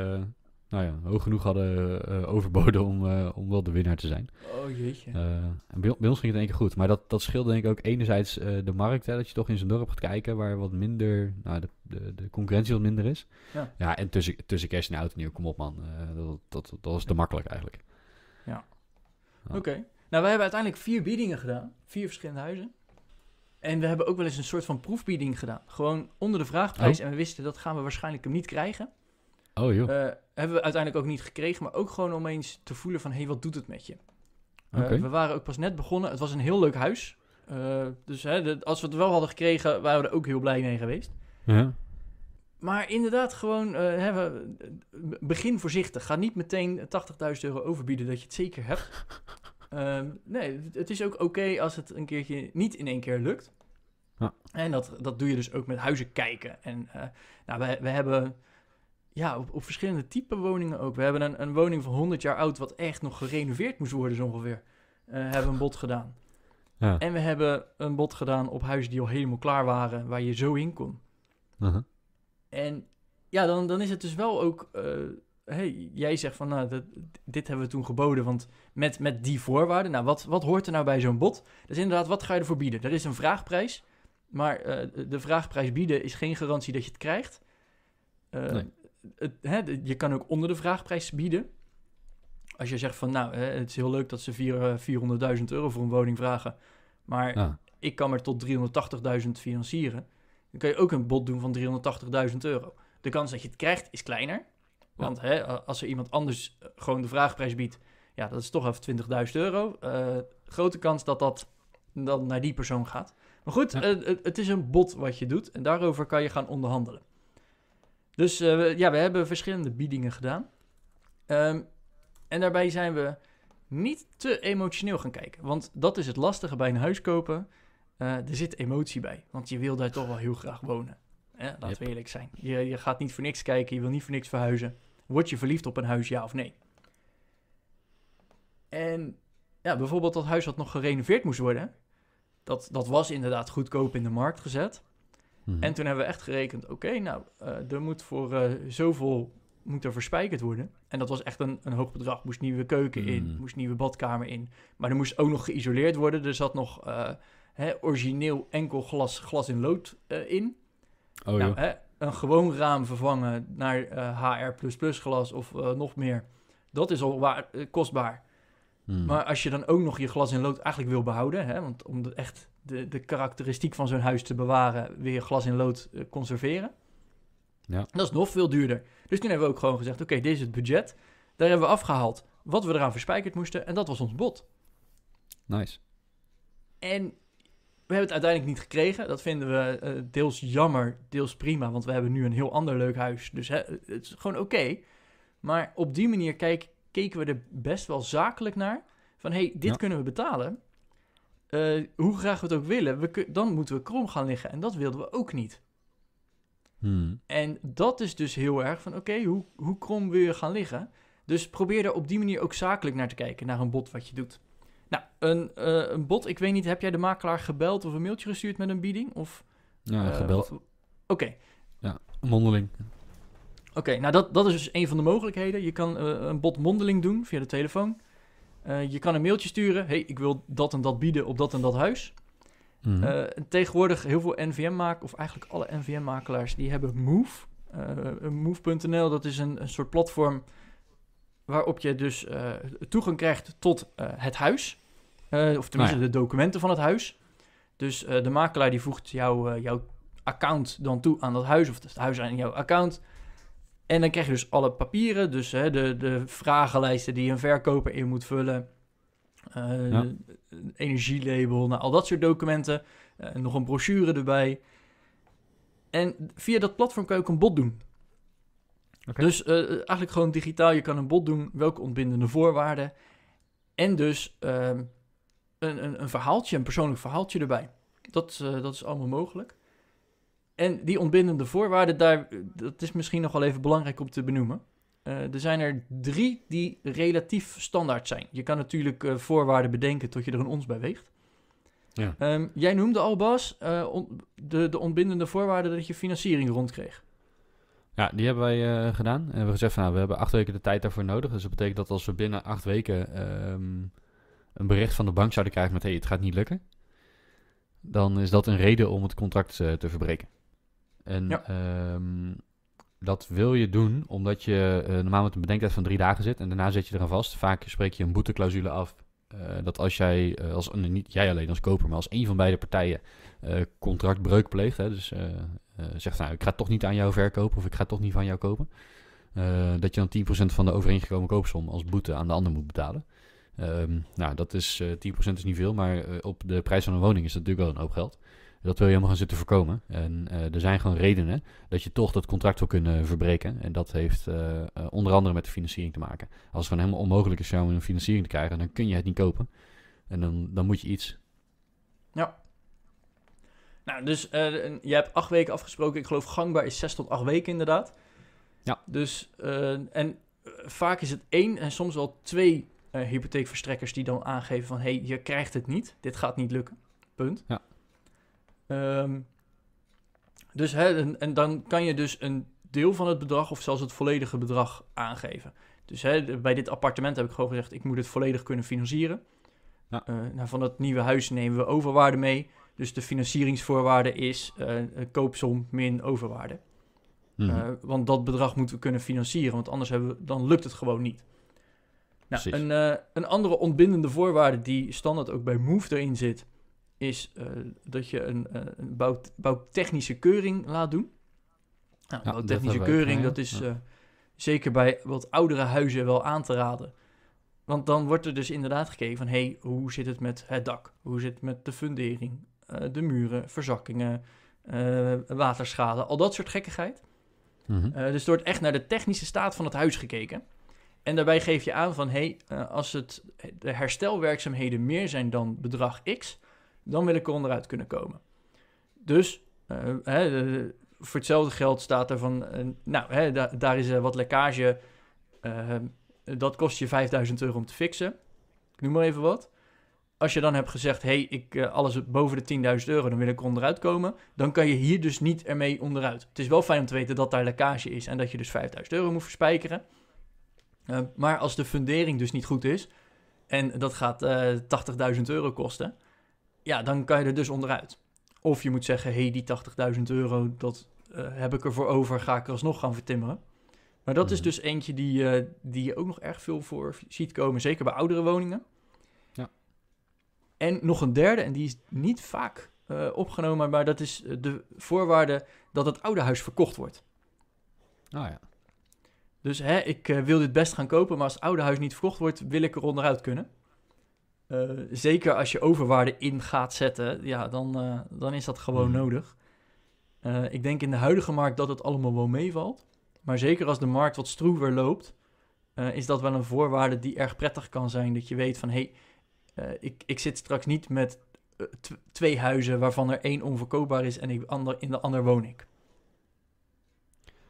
nou ja, hoog genoeg hadden eh, overboden om, om wel de winnaar te zijn. Oh jeetje. en bij, ons ging het in één keer goed. Maar dat, dat scheelde denk ik ook enerzijds de markt, hè, dat je toch in zo'n dorp gaat kijken waar wat minder, nou de, de, de concurrentie wat minder is. Ja, ja en tussen, tussen kerst en oud en nieuw, kom op man. dat, dat, dat was te makkelijk eigenlijk. Ja, oké. Nou, wij hebben uiteindelijk vier biedingen gedaan. Vier verschillende huizen. En we hebben ook wel eens een soort van proefbieding gedaan. Gewoon onder de vraagprijs. Oh. En we wisten dat gaan we waarschijnlijk hem niet krijgen. Oh joh. Eh, hebben we uiteindelijk ook niet gekregen. Maar ook gewoon om eens te voelen van... Hé, hey, wat doet het met je? Eh, we waren ook pas net begonnen. Het was een heel leuk huis. Eh, dus hè, als we het wel hadden gekregen... waren we er ook heel blij mee geweest. Ja. Maar inderdaad, gewoon begin voorzichtig. Ga niet meteen 80.000 euro overbieden dat je het zeker hebt. (laughs) Ehm, nee, het is ook oké als het een keertje niet in één keer lukt. Ja. En dat, dat doe je dus ook met huizen kijken. En eh, nou, we, we hebben ja, op, verschillende type woningen ook. We hebben een, een woning van 100 jaar oud, wat echt nog gerenoveerd moest worden, zo ongeveer. Uh, hebben een bod gedaan. Ja. En we hebben een bod gedaan op huizen die al helemaal klaar waren, waar je zo in kon. Uh-huh. En ja, dan, dan is het dus wel ook eh, hey, jij zegt van, nou, dat, dit hebben we toen geboden, want met, met die voorwaarden, nou, wat, wat hoort er nou bij zo'n bod? Dus inderdaad, wat ga je ervoor bieden? Er is een vraagprijs, maar eh, de vraagprijs bieden is geen garantie dat je het krijgt. Eh, het, hè, je kan ook onder de vraagprijs bieden. Als je zegt van, nou, hè, het is heel leuk dat ze 400.000 eh, euro voor een woning vragen, maar ah. ik kan maar tot 380.000 financieren. Dan kan je ook een bod doen van 380.000 euro. De kans dat je het krijgt is kleiner, want hè, als er iemand anders eh, gewoon de vraagprijs biedt, ja, dat is toch even 20.000 euro. Eh, grote kans dat dat dan naar die persoon gaat. Maar goed, eh, het is een bod wat je doet en daarover kan je gaan onderhandelen. Dus ja, we hebben verschillende biedingen gedaan. Ehm, en daarbij zijn we niet te emotioneel gaan kijken. Want dat is het lastige bij een huis kopen. er zit emotie bij, want je wil daar toch wel heel graag wonen. Eh, laten we eerlijk zijn. Je, je gaat niet voor niks kijken, je wil niet voor niks verhuizen word je verliefd op een huis, ja of nee? En ja, bijvoorbeeld dat huis had nog gerenoveerd moest worden, dat, dat was inderdaad goedkoop in de markt gezet. Mhm. En toen hebben we echt gerekend, oké, nou, eh, er moet voor eh, zoveel moet er verspijkerd worden. En dat was echt een, een hoog bedrag. Moest nieuwe keuken in, mhm. moest nieuwe badkamer in. Maar er moest ook nog geïsoleerd worden. Er zat nog eh, hè, origineel enkel glas, glas in lood in. Oh, nou, ja een gewoon raam vervangen naar HR eh, glas of eh, nog meer. Dat is al waar, eh, kostbaar. Hmm. Maar als je dan ook nog je glas in lood eigenlijk wil behouden, hè, want om de, echt de, de karakteristiek van zo'n huis te bewaren, weer glas in lood conserveren. Ja. Dat is nog veel duurder. Dus toen hebben we ook gewoon gezegd: oké, okay, dit is het budget. Daar hebben we afgehaald wat we eraan verspijkerd moesten. En dat was ons bod. Nice. En we hebben het uiteindelijk niet gekregen. Dat vinden we eh, deels jammer, deels prima. Want we hebben nu een heel ander leuk huis. Dus hè, het is gewoon oké. Maar op die manier kijk, keken we er best wel zakelijk naar. Van hé, hey, dit kunnen we betalen. Eh, hoe graag we het ook willen, we dan moeten we krom gaan liggen. En dat wilden we ook niet. Hmm. En dat is dus heel erg van oké, hoe, hoe krom wil je gaan liggen? Dus probeer er op die manier ook zakelijk naar te kijken, naar een bod wat je doet. Nou, een, eh, een bot, ik weet niet, heb jij de makelaar gebeld of een mailtje gestuurd met een bieding? Of, ja, eh, gebeld. Oké. Ja, mondeling. Oké, nou dat, dat is dus een van de mogelijkheden. Je kan eh, een bot mondeling doen via de telefoon. je kan een mailtje sturen. hey, ik wil dat en dat bieden op dat en dat huis. Mm -hmm. tegenwoordig heel veel NVM-makelaars, of eigenlijk alle NVM-makelaars, die hebben Move. Move.nl, dat is een, een soort platform waarop je dus eh, toegang krijgt tot eh, het huis. Eh, of tenminste nou de documenten van het huis. Dus de makelaar die voegt jouw jouw account dan toe aan dat huis, of het huis aan jouw account. En dan krijg je dus alle papieren, dus de, de vragenlijsten die een verkoper in moet vullen. Ja. Energielabel, nou, al dat soort documenten. nog een brochure erbij. En via dat platform kan je ook een bod doen. Dus eh, eigenlijk gewoon digitaal, je kan een bod doen, welke ontbindende voorwaarden. En dus ehm, een, een, een, verhaaltje, een persoonlijk verhaaltje erbij. Dat, eh, dat is allemaal mogelijk. En die ontbindende voorwaarden, daar, dat is misschien nog wel even belangrijk om te benoemen. Eh, er zijn er drie die relatief standaard zijn. Je kan natuurlijk voorwaarden bedenken tot je er een ons bij weegt. Ja. Ehm, jij noemde al, Bas, de, de ontbindende voorwaarden dat je financiering rondkreeg. Ja, die hebben wij eh, gedaan. En we hebben gezegd van, nou, we hebben acht weken de tijd daarvoor nodig. Dus dat betekent dat als we binnen acht weken ehm, een bericht van de bank zouden krijgen met, hé, hey, het gaat niet lukken. Dan is dat een reden om het contract eh, te verbreken. En ehm, dat wil je doen omdat je eh, normaal met een bedenktijd van drie dagen zit en daarna zet je eraan vast. Vaak spreek je een boeteclausule af. dat als jij, als, niet jij alleen als koper, maar als een van beide partijen contractbreuk pleegt, hè, dus eh, zegt, nou, ik ga toch niet aan jou verkopen of ik ga toch niet van jou kopen. Eh, dat je dan 10% van de overeengekomen koopsom als boete aan de ander moet betalen. Ehm, nou, dat is, 10% eh, is niet veel, maar op de prijs van een woning is dat natuurlijk wel een hoop geld. Dat wil je helemaal gaan zitten voorkomen. En er zijn gewoon redenen dat je toch dat contract wil kunnen verbreken. En dat heeft onder andere met de financiering te maken. Als het gewoon helemaal onmogelijk is om een financiering te krijgen, dan kun je het niet kopen. En dan, dan moet je iets nou, dus uh, je hebt acht weken afgesproken. Ik geloof gangbaar is zes tot acht weken inderdaad. Ja. Dus, eh, en eh, vaak is het één en soms wel twee hypotheekverstrekkers die dan aangeven van... hé, hey, je krijgt het niet. Dit gaat niet lukken. Punt. Ja. Ehm, dus, hè, en, dan kan je dus een deel van het bedrag of zelfs het volledige bedrag aangeven. Dus hè, bij dit appartement heb ik gewoon gezegd... ik moet het volledig kunnen financieren. Nou, van dat nieuwe huis nemen we overwaarde mee. Dus de financieringsvoorwaarde is eh, koopsom min overwaarde. Mhm. Eh, want dat bedrag moeten we kunnen financieren, want anders hebben we, dan lukt het gewoon niet. Nou, een, eh, een, andere ontbindende voorwaarde die standaard ook bij Move erin zit, is dat je een, een bouw, bouwtechnische keuring laat doen. Nou, bouwtechnische keuring, dat is zeker bij wat oudere huizen wel aan te raden. Want dan wordt er dus inderdaad gekeken van, hé, hey, hoe zit het met het dak? Hoe zit het met de fundering? Eh, de muren, verzakkingen, eh, waterschade, al dat soort gekkigheid. Mhm. Eh, dus er wordt echt naar de technische staat van het huis gekeken. En daarbij geef je aan van, hé, hey, als het, de herstelwerkzaamheden meer zijn dan bedrag X, dan wil ik er onderuit kunnen komen. Dus hè, voor hetzelfde geld staat er van, nou, hè, daar is wat lekkage, dat kost je 5000 euro om te fixen. Ik noem maar even wat als je dan hebt gezegd, hé, hey, ik, eh, alles boven de 10.000 euro, dan wil ik onderuit komen, dan kan je hier dus niet ermee onderuit. Het is wel fijn om te weten dat daar lekkage is en dat je dus 5.000 euro moet verspijkeren. Eh, maar als de fundering dus niet goed is en dat gaat 80.000 eh, euro kosten, ja, dan kan je er dus onderuit. Of je moet zeggen, hé, hey, die 80.000 euro, dat heb ik ervoor over, ga ik er alsnog gaan vertimmeren. Maar dat is mhm. dus eentje die, die je ook nog erg veel voor ziet komen, zeker bij oudere woningen. En nog een derde, en die is niet vaak eh, opgenomen, maar dat is eh, de voorwaarde dat het oude huis verkocht wordt. Oh ja. Dus hè, ik eh, wil dit best gaan kopen, maar als het oude huis niet verkocht wordt, wil ik er onderuit kunnen. zeker als je overwaarde in gaat zetten, ja, dan, dan is dat gewoon hmm. nodig. ik denk in de huidige markt dat het allemaal wel meevalt. Maar zeker als de markt wat stroever loopt, is dat wel een voorwaarde die erg prettig kan zijn. Dat je weet van, hé, hey, eh, ik, ik zit straks niet met eh, twee huizen waarvan er één onverkoopbaar is en ik ander, in de ander woon ik.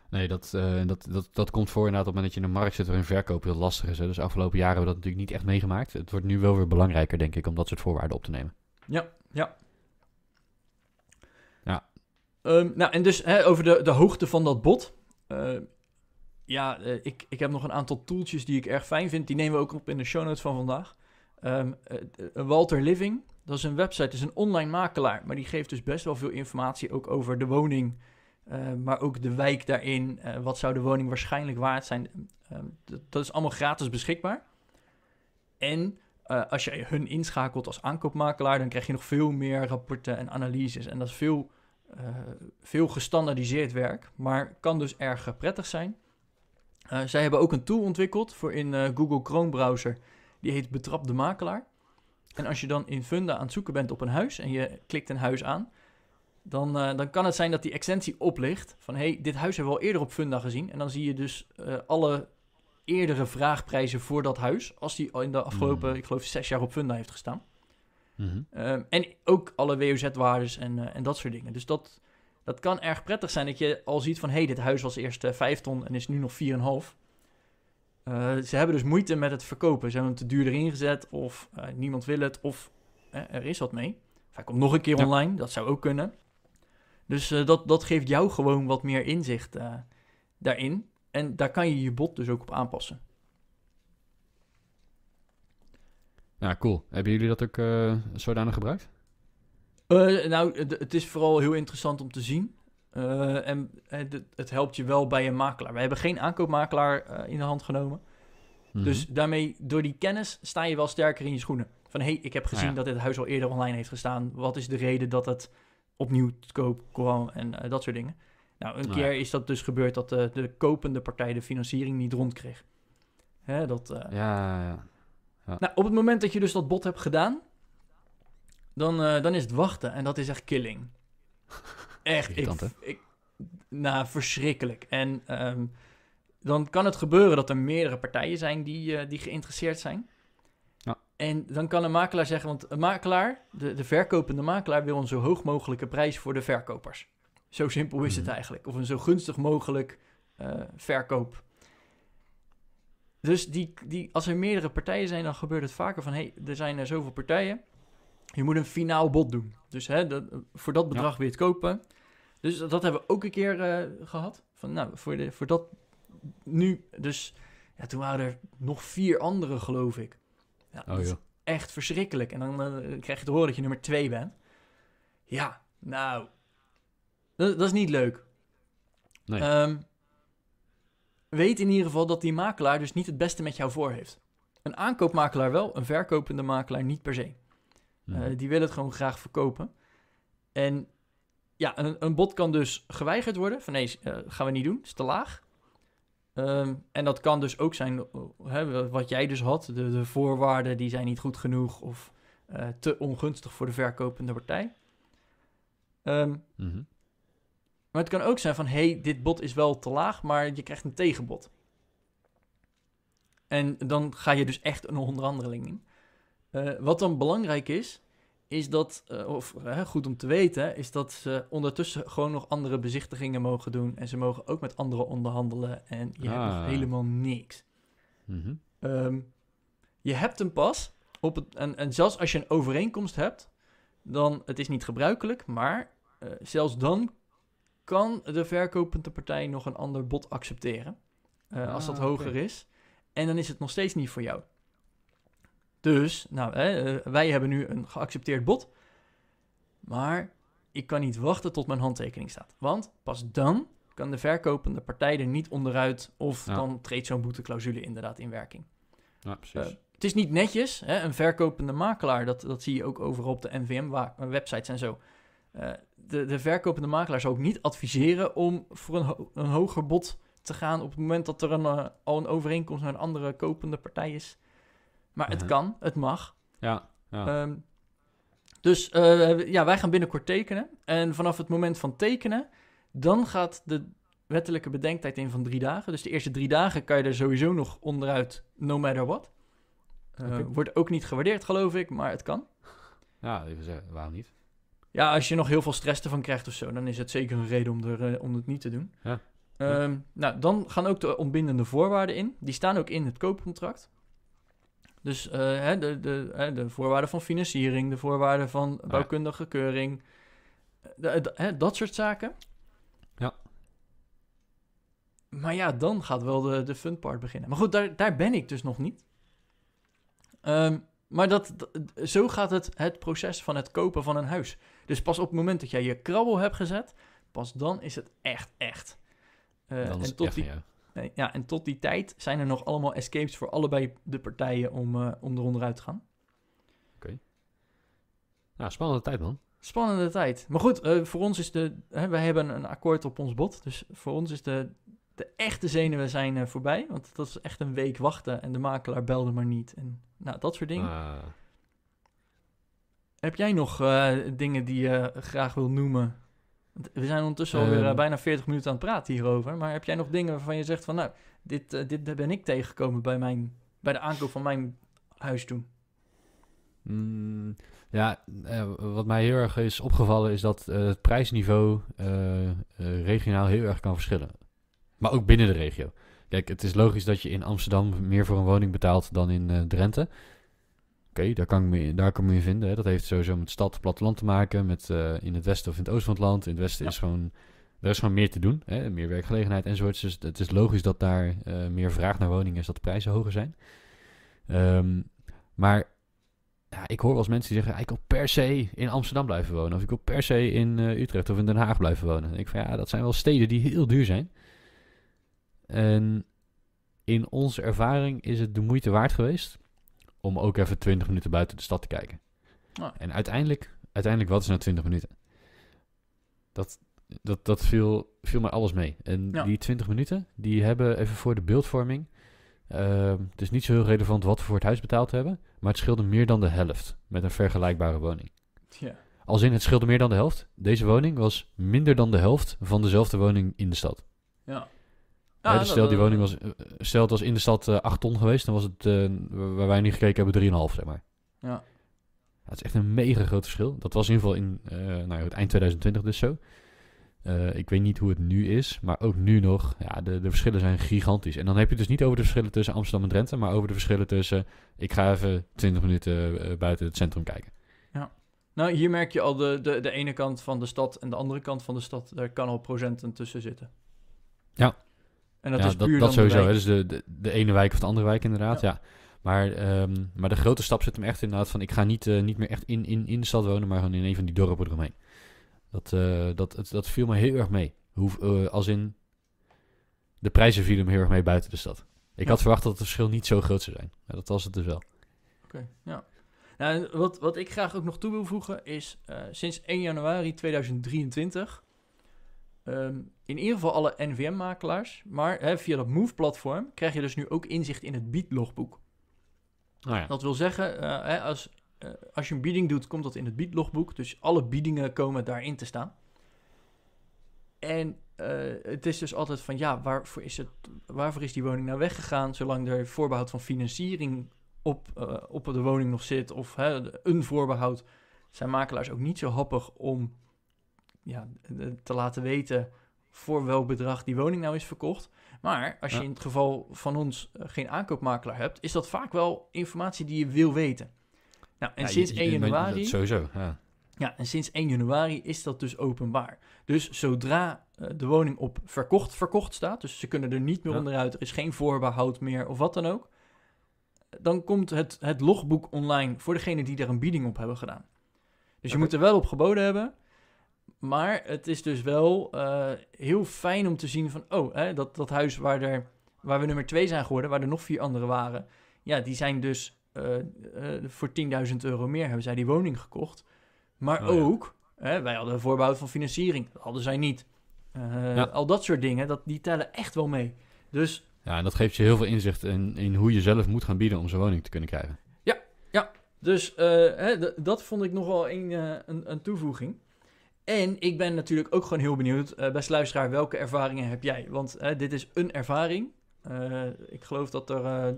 Nee, dat, eh, dat, dat, dat komt voor inderdaad op het moment dat je in een markt zit waarin verkoop heel lastig is. Hè. Dus afgelopen jaren hebben we dat natuurlijk niet echt meegemaakt. Het wordt nu wel weer belangrijker, denk ik, om dat soort voorwaarden op te nemen. Ja, ja. Ja. Ehm, nou, en dus hè, over de, de hoogte van dat bod. Ehm, ja, ik, ik heb nog een aantal tooltjes die ik erg fijn vind. Die nemen we ook op in de show notes van vandaag. Ehm, eh, eh, Walter Living, dat is een website, is een online makelaar. Maar die geeft dus best wel veel informatie ook over de woning. Ehm, maar ook de wijk daarin. Eh, wat zou de woning waarschijnlijk waard zijn? Ehm, dat is allemaal gratis beschikbaar. En als je hun inschakelt als aankoopmakelaar, dan krijg je nog veel meer rapporten en analyses. En dat is veel, veel gestandardiseerd werk, maar kan dus erg prettig zijn. zij hebben ook een tool ontwikkeld voor in Google Chrome browser die heet Betrap de Makelaar. En als je dan in Funda aan het zoeken bent op een huis en je klikt een huis aan, dan, eh, dan kan het zijn dat die extensie oplicht van hey, dit huis hebben we al eerder op Funda gezien. En dan zie je dus eh, alle eerdere vraagprijzen voor dat huis, als die al in de afgelopen, mm. ik geloof, zes jaar op Funda heeft gestaan. Mm-hmm. Ehm, en ook alle WOZ-waardes en, eh, en dat soort dingen. Dus dat, dat kan erg prettig zijn dat je al ziet van... hé, hey, dit huis was eerst vijf ton en is nu nog 4,5. Eh, ze hebben dus moeite met het verkopen. Ze hebben hem te duur erin gezet of eh, niemand wil het of eh, er is wat mee. Of hij komt nog een keer online, dat zou ook kunnen. Dus dat, dat geeft jou gewoon wat meer inzicht daarin. En daar kan je je bot dus ook op aanpassen. Nou, cool. Hebben jullie dat ook zodanig gebruikt? nou, het is vooral heel interessant om te zien. Eh, en het, eh, het, helpt je wel bij een makelaar. We hebben geen aankoopmakelaar eh, in de hand genomen. Mhm. Dus daarmee, door die kennis, sta je wel sterker in je schoenen. Van hé, hey, ik heb gezien ah, dat dit huis al eerder online heeft gestaan. Wat is de reden dat het opnieuw te koop kwam en dat soort dingen. Nou, een nou keer is dat dus gebeurd dat de kopende partij de financiering niet rondkreeg. Hè, dat, ja, ja, ja. Nou, op het moment dat je dus dat bod hebt gedaan, dan, dan is het wachten. En dat is echt killing. (laughs) Echt, ik, na nou, verschrikkelijk. En ehm, dan kan het gebeuren dat er meerdere partijen zijn die, eh, die geïnteresseerd zijn. En dan kan een makelaar zeggen, want een makelaar, de, de verkopende makelaar, wil een zo hoog mogelijke prijs voor de verkopers. Zo simpel is het hmm. eigenlijk. Of een zo gunstig mogelijk eh, verkoop. Dus die, die, als er meerdere partijen zijn, dan gebeurt het vaker van... hé, hey, er zijn er zoveel partijen. Je moet een finaal bod doen. Dus hè, dat, voor dat bedrag weer het kopen. Dus dat, hebben we ook een keer eh, gehad. Van, nou, voor, de, voor dat nu. Dus ja, toen waren er nog vier anderen, geloof ik. Ja, oh, dat is echt verschrikkelijk. En dan eh, krijg je te horen dat je nummer twee bent. Ja, nou, dat, is niet leuk. Nee. Ehm, weet in ieder geval dat die makelaar dus niet het beste met jou voor heeft. Een aankoopmakelaar wel, een verkopende makelaar niet per se. Mhm. Eh, die willen het gewoon graag verkopen. En ja, een, een bod kan dus geweigerd worden. Van nee, eh, gaan we niet doen, is te laag. Ehm, en dat kan dus ook zijn, eh, hè, wat jij dus had, de, de, voorwaarden die zijn niet goed genoeg of te ongunstig voor de verkopende partij. Ehm, mhm. Maar het kan ook zijn van, hey, dit bod is wel te laag, maar je krijgt een tegenbod. En dan ga je dus echt een onderhandeling in. Eh, wat dan belangrijk is, is dat, eh, of goed om te weten, is dat ze ondertussen gewoon nog andere bezichtigingen mogen doen. En ze mogen ook met anderen onderhandelen. En je hebt nog ah. helemaal niks. Mhm. Ehm, je hebt een pas. Op het, en, en zelfs als je een overeenkomst hebt, dan, het is niet gebruikelijk, maar eh, zelfs dan kan de verkopende partij nog een ander bod accepteren. als dat ah, hoger is. En dan is het nog steeds niet voor jou. Dus, nou, hè, eh, wij hebben nu een geaccepteerd bod. Maar ik kan niet wachten tot mijn handtekening staat. Want pas dan kan de verkopende partij er niet onderuit. Of dan treedt zo'n boeteclausule inderdaad in werking. Ja, precies. Eh, het is niet netjes. Hè? Een verkopende makelaar, dat, dat zie je ook overal op de NVM-websites en zo. Eh, de, de verkopende makelaar zou ook niet adviseren om voor een, een hoger bod te gaan op het moment dat er een, al een overeenkomst naar een andere kopende partij is maar het kan, het mag. Ja. ja. Ehm, dus eh, ja, wij gaan binnenkort tekenen. En vanaf het moment van tekenen, dan gaat de wettelijke bedenktijd in van drie dagen. Dus de eerste drie dagen kan je er sowieso nog onderuit, no matter what. Uh, Wordt ook niet gewaardeerd, geloof ik, maar het kan. Ja, even zeggen, waarom niet? Ja, als je nog heel veel stress ervan krijgt of zo, dan is het zeker een reden om, er, eh, om het niet te doen. Ja. Ehm, nou, dan gaan ook de ontbindende voorwaarden in. Die staan ook in het koopcontract. Dus eh, hè, de, de, de voorwaarden van financiering, de voorwaarden van bouwkundige keuring, eh, dat soort zaken. Ja. Maar ja, dan gaat wel de, de fun part beginnen. Maar goed, daar, daar ben ik dus nog niet. Ehm, maar dat, zo gaat het, het proces van het kopen van een huis. Dus pas op het moment dat jij je krabbel hebt gezet, pas dan is het echt, echt. Uh, en tot, die, ja. Eh, ja, en tot die tijd zijn er nog allemaal escapes voor allebei de partijen om, eh, om eronder uit te gaan. Oké. Nou, spannende tijd, dan. Spannende tijd. Maar goed, eh, voor ons is de. we hebben een akkoord op ons bod. Dus voor ons is de, de echte zenuwen zijn voorbij. Want dat is echt een week wachten. En de makelaar belde maar niet. En nou, dat soort dingen. Ah. Heb jij nog dingen die je graag wil noemen we zijn ondertussen alweer eh, ehm. bijna 40 minuten aan het praten hierover. Maar heb jij nog dingen waarvan je zegt van nou, dit, eh, dit ben ik tegengekomen bij, mijn, bij de aankoop van mijn huis toen? Mm, ja, eh, wat mij heel erg is opgevallen is dat het prijsniveau regionaal heel erg kan verschillen. Maar ook binnen de regio. Kijk, het is logisch dat je in Amsterdam meer voor een woning betaalt dan in Drenthe. Oké, daar kan ik me, daar kan me vinden. Hè. Dat heeft sowieso met stad, platteland te maken. Met, eh, in het westen of in het oosten van het land. In het westen is gewoon, er is gewoon meer te doen. Hè. Meer werkgelegenheid enzovoorts. Dus het is logisch dat daar eh, meer vraag naar woningen is. Dat de prijzen hoger zijn. Ehm, maar ja, ik hoor wel eens mensen die zeggen... ik wil per se in Amsterdam blijven wonen. Of ik wil per se in eh, Utrecht of in Den Haag blijven wonen. En ik van ja, dat zijn wel steden die heel duur zijn. En in onze ervaring is het de moeite waard geweest om ook even 20 minuten buiten de stad te kijken. Ah. En uiteindelijk, uiteindelijk wat is na nou 20 minuten? Dat, dat, dat viel, viel mij alles mee. En die 20 minuten, die hebben even voor de beeldvorming. Uh, het is niet zo heel relevant wat we voor het huis betaald hebben, maar het scheelde meer dan de helft met een vergelijkbare woning. Ja. Als in het scheelde meer dan de helft. Deze woning was minder dan de helft van dezelfde woning in de stad. Ja. Dus stel, die eh, woning was, eh, eh, stel het was in de stad 8 ton geweest, dan was het, uh, waar wij nu gekeken hebben, 3,5, zeg maar. Ja. Dat is echt een mega groot verschil. Dat was in ieder geval in, nou, het eind 2020 dus zo. ik weet niet hoe het nu is, maar ook nu nog, ja, de, de verschillen zijn gigantisch. En dan heb je dus niet over de verschillen tussen Amsterdam en Drenthe, maar over de verschillen tussen, ik ga even 20 minuten buiten het centrum kijken. Ja. Nou, hier merk je al de, de, de ene kant van de stad en de andere kant van de stad, daar kan al procenten tussen zitten. Ja, en dat ja, is puur dat, sowieso. Dus de dus de, de, ene wijk of de andere wijk inderdaad, ja. Maar, ehm, maar de grote stap zit hem echt inderdaad van... ik ga niet, eh, niet meer echt in, in, in de stad wonen... maar gewoon in een van die dorpen eromheen. Dat, eh, dat, het, dat viel me heel erg mee. Hoe, eh, als in... de prijzen vielen me heel erg mee buiten de stad. Ik had verwacht dat het verschil niet zo groot zou zijn. Maar dat was het dus wel. Oké, ja. Nou, wat, wat ik graag ook nog toe wil voegen is... sinds 1 januari 2023 Ehm, in ieder geval alle NVM-makelaars. Maar hè, via dat Move-platform krijg je dus nu ook inzicht in het biedlogboek. Oh ja. Dat wil zeggen, eh, hè, als, eh, als je een bieding doet, komt dat in het biedlogboek. Dus alle biedingen komen daarin te staan. En eh, het is dus altijd van, ja, waarvoor is, het, waarvoor is die woning nou weggegaan? Zolang er voorbehoud van financiering op, op de woning nog zit of hè, een voorbehoud, zijn makelaars ook niet zo happig om ja, eh, eh, te laten weten voor welk bedrag die woning nou is verkocht. Maar als je in het geval van ons eh, geen aankoopmakelaar hebt, is dat vaak wel informatie die je wil weten. Nou, en sinds 1 januari. Dat sowieso, ja. Ja, en sinds 1 januari is dat dus openbaar. Dus zodra de woning op verkocht, verkocht staat, dus ze kunnen er niet meer onderuit, er is geen voorbehoud meer of wat dan ook, dan komt het, het logboek online voor degene die daar een bieding op hebben gedaan. Dus je moet er wel op geboden hebben, maar het is dus wel eh, heel fijn om te zien van... oh, hè, dat, dat huis waar, waar we nummer twee zijn geworden... waar er nog vier anderen waren... ja, die zijn dus eh, eh, voor 10.000 euro meer... hebben zij die woning gekocht. Maar oh ook, hè, wij hadden een van financiering. Dat hadden zij niet. Al dat soort dingen, dat, die tellen echt wel mee. Dus... Ja, en dat geeft je heel veel inzicht in, in hoe je zelf moet gaan bieden... om zo'n woning te kunnen krijgen. Ja, ja. Dus hè, dat vond ik nog wel een, een toevoeging... En ik ben natuurlijk ook gewoon heel benieuwd, uh, beste luisteraar, welke ervaringen heb jij? Want eh, dit is een ervaring. Eh, ik geloof dat er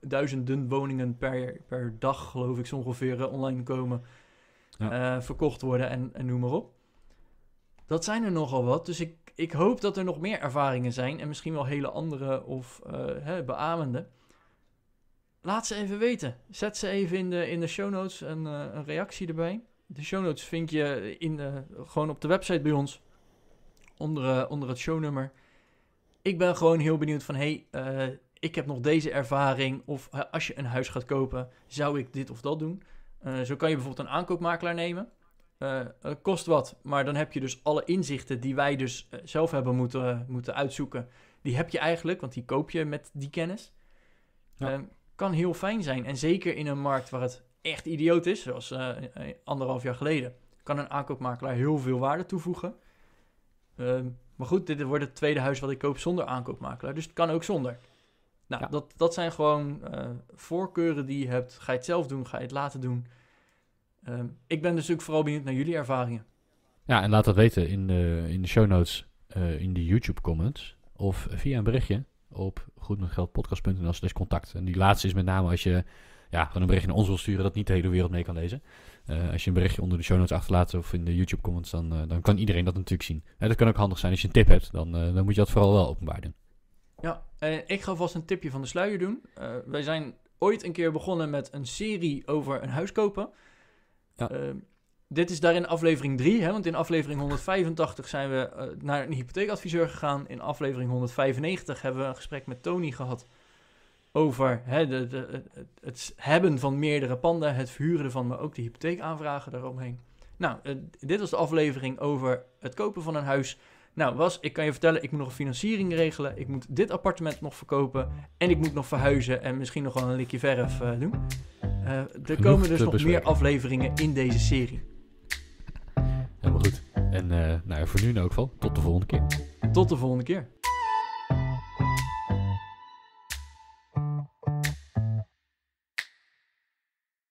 duizenden woningen per, per dag, geloof ik, zo ongeveer online komen, ja. verkocht worden en, en noem maar op. Dat zijn er nogal wat, dus ik, ik hoop dat er nog meer ervaringen zijn en misschien wel hele andere of hè, beamende. Laat ze even weten. Zet ze even in de, in de show notes een, een reactie erbij. De show notes vind je in, eh, gewoon op de website bij ons. Onder, eh, onder het shownummer. Ik ben gewoon heel benieuwd van... Hey, eh, ik heb nog deze ervaring. Of als je een huis gaat kopen, zou ik dit of dat doen? zo kan je bijvoorbeeld een aankoopmakelaar nemen. het kost wat, maar dan heb je dus alle inzichten die wij dus zelf hebben moeten, moeten uitzoeken. Die heb je eigenlijk, want die koop je met die kennis. Ja. Ehm, kan heel fijn zijn. En zeker in een markt waar het echt idioot is, zoals eh, eh, anderhalf jaar geleden, kan een aankoopmakelaar heel veel waarde toevoegen. Ehm, maar goed, dit wordt het tweede huis wat ik koop zonder aankoopmakelaar, dus het kan ook zonder. Nou, dat, dat zijn gewoon eh, voorkeuren die je hebt. Ga je het zelf doen, ga je het laten doen. Ehm, ik ben dus ook vooral benieuwd naar jullie ervaringen. Ja, en laat dat weten in de, in de show notes, in de YouTube comments of via een berichtje op goedmetgeldpodcast.nl slash contact. En die laatste is met name als je ja, gewoon een berichtje naar ons wil sturen dat niet de hele wereld mee kan lezen. Eh, als je een berichtje onder de show notes achterlaat of in de YouTube comments, dan, eh, dan kan iedereen dat natuurlijk zien. En dat kan ook handig zijn als je een tip hebt, dan, eh, dan moet je dat vooral wel openbaar doen. Ja, ik ga vast een tipje van de sluier doen. wij zijn ooit een keer begonnen met een serie over een huis kopen. Ja. Dit is daarin aflevering 3, want in aflevering 185 zijn we naar een hypotheekadviseur gegaan. In aflevering 195 hebben we een gesprek met Tony gehad over hè, het hebben van meerdere panden, het verhuren ervan, maar ook de hypotheekaanvragen daaromheen. Nou, eh, dit was de aflevering over het kopen van een huis. Nou, was, ik kan je vertellen, ik moet nog een financiering regelen. Ik moet dit appartement nog verkopen. En ik moet nog verhuizen en misschien nog wel een likje verf eh, doen. Eh, er komen dus nog meer afleveringen in deze serie. Helemaal goed. En nou, voor nu in elk geval, tot de volgende keer. Tot de volgende keer.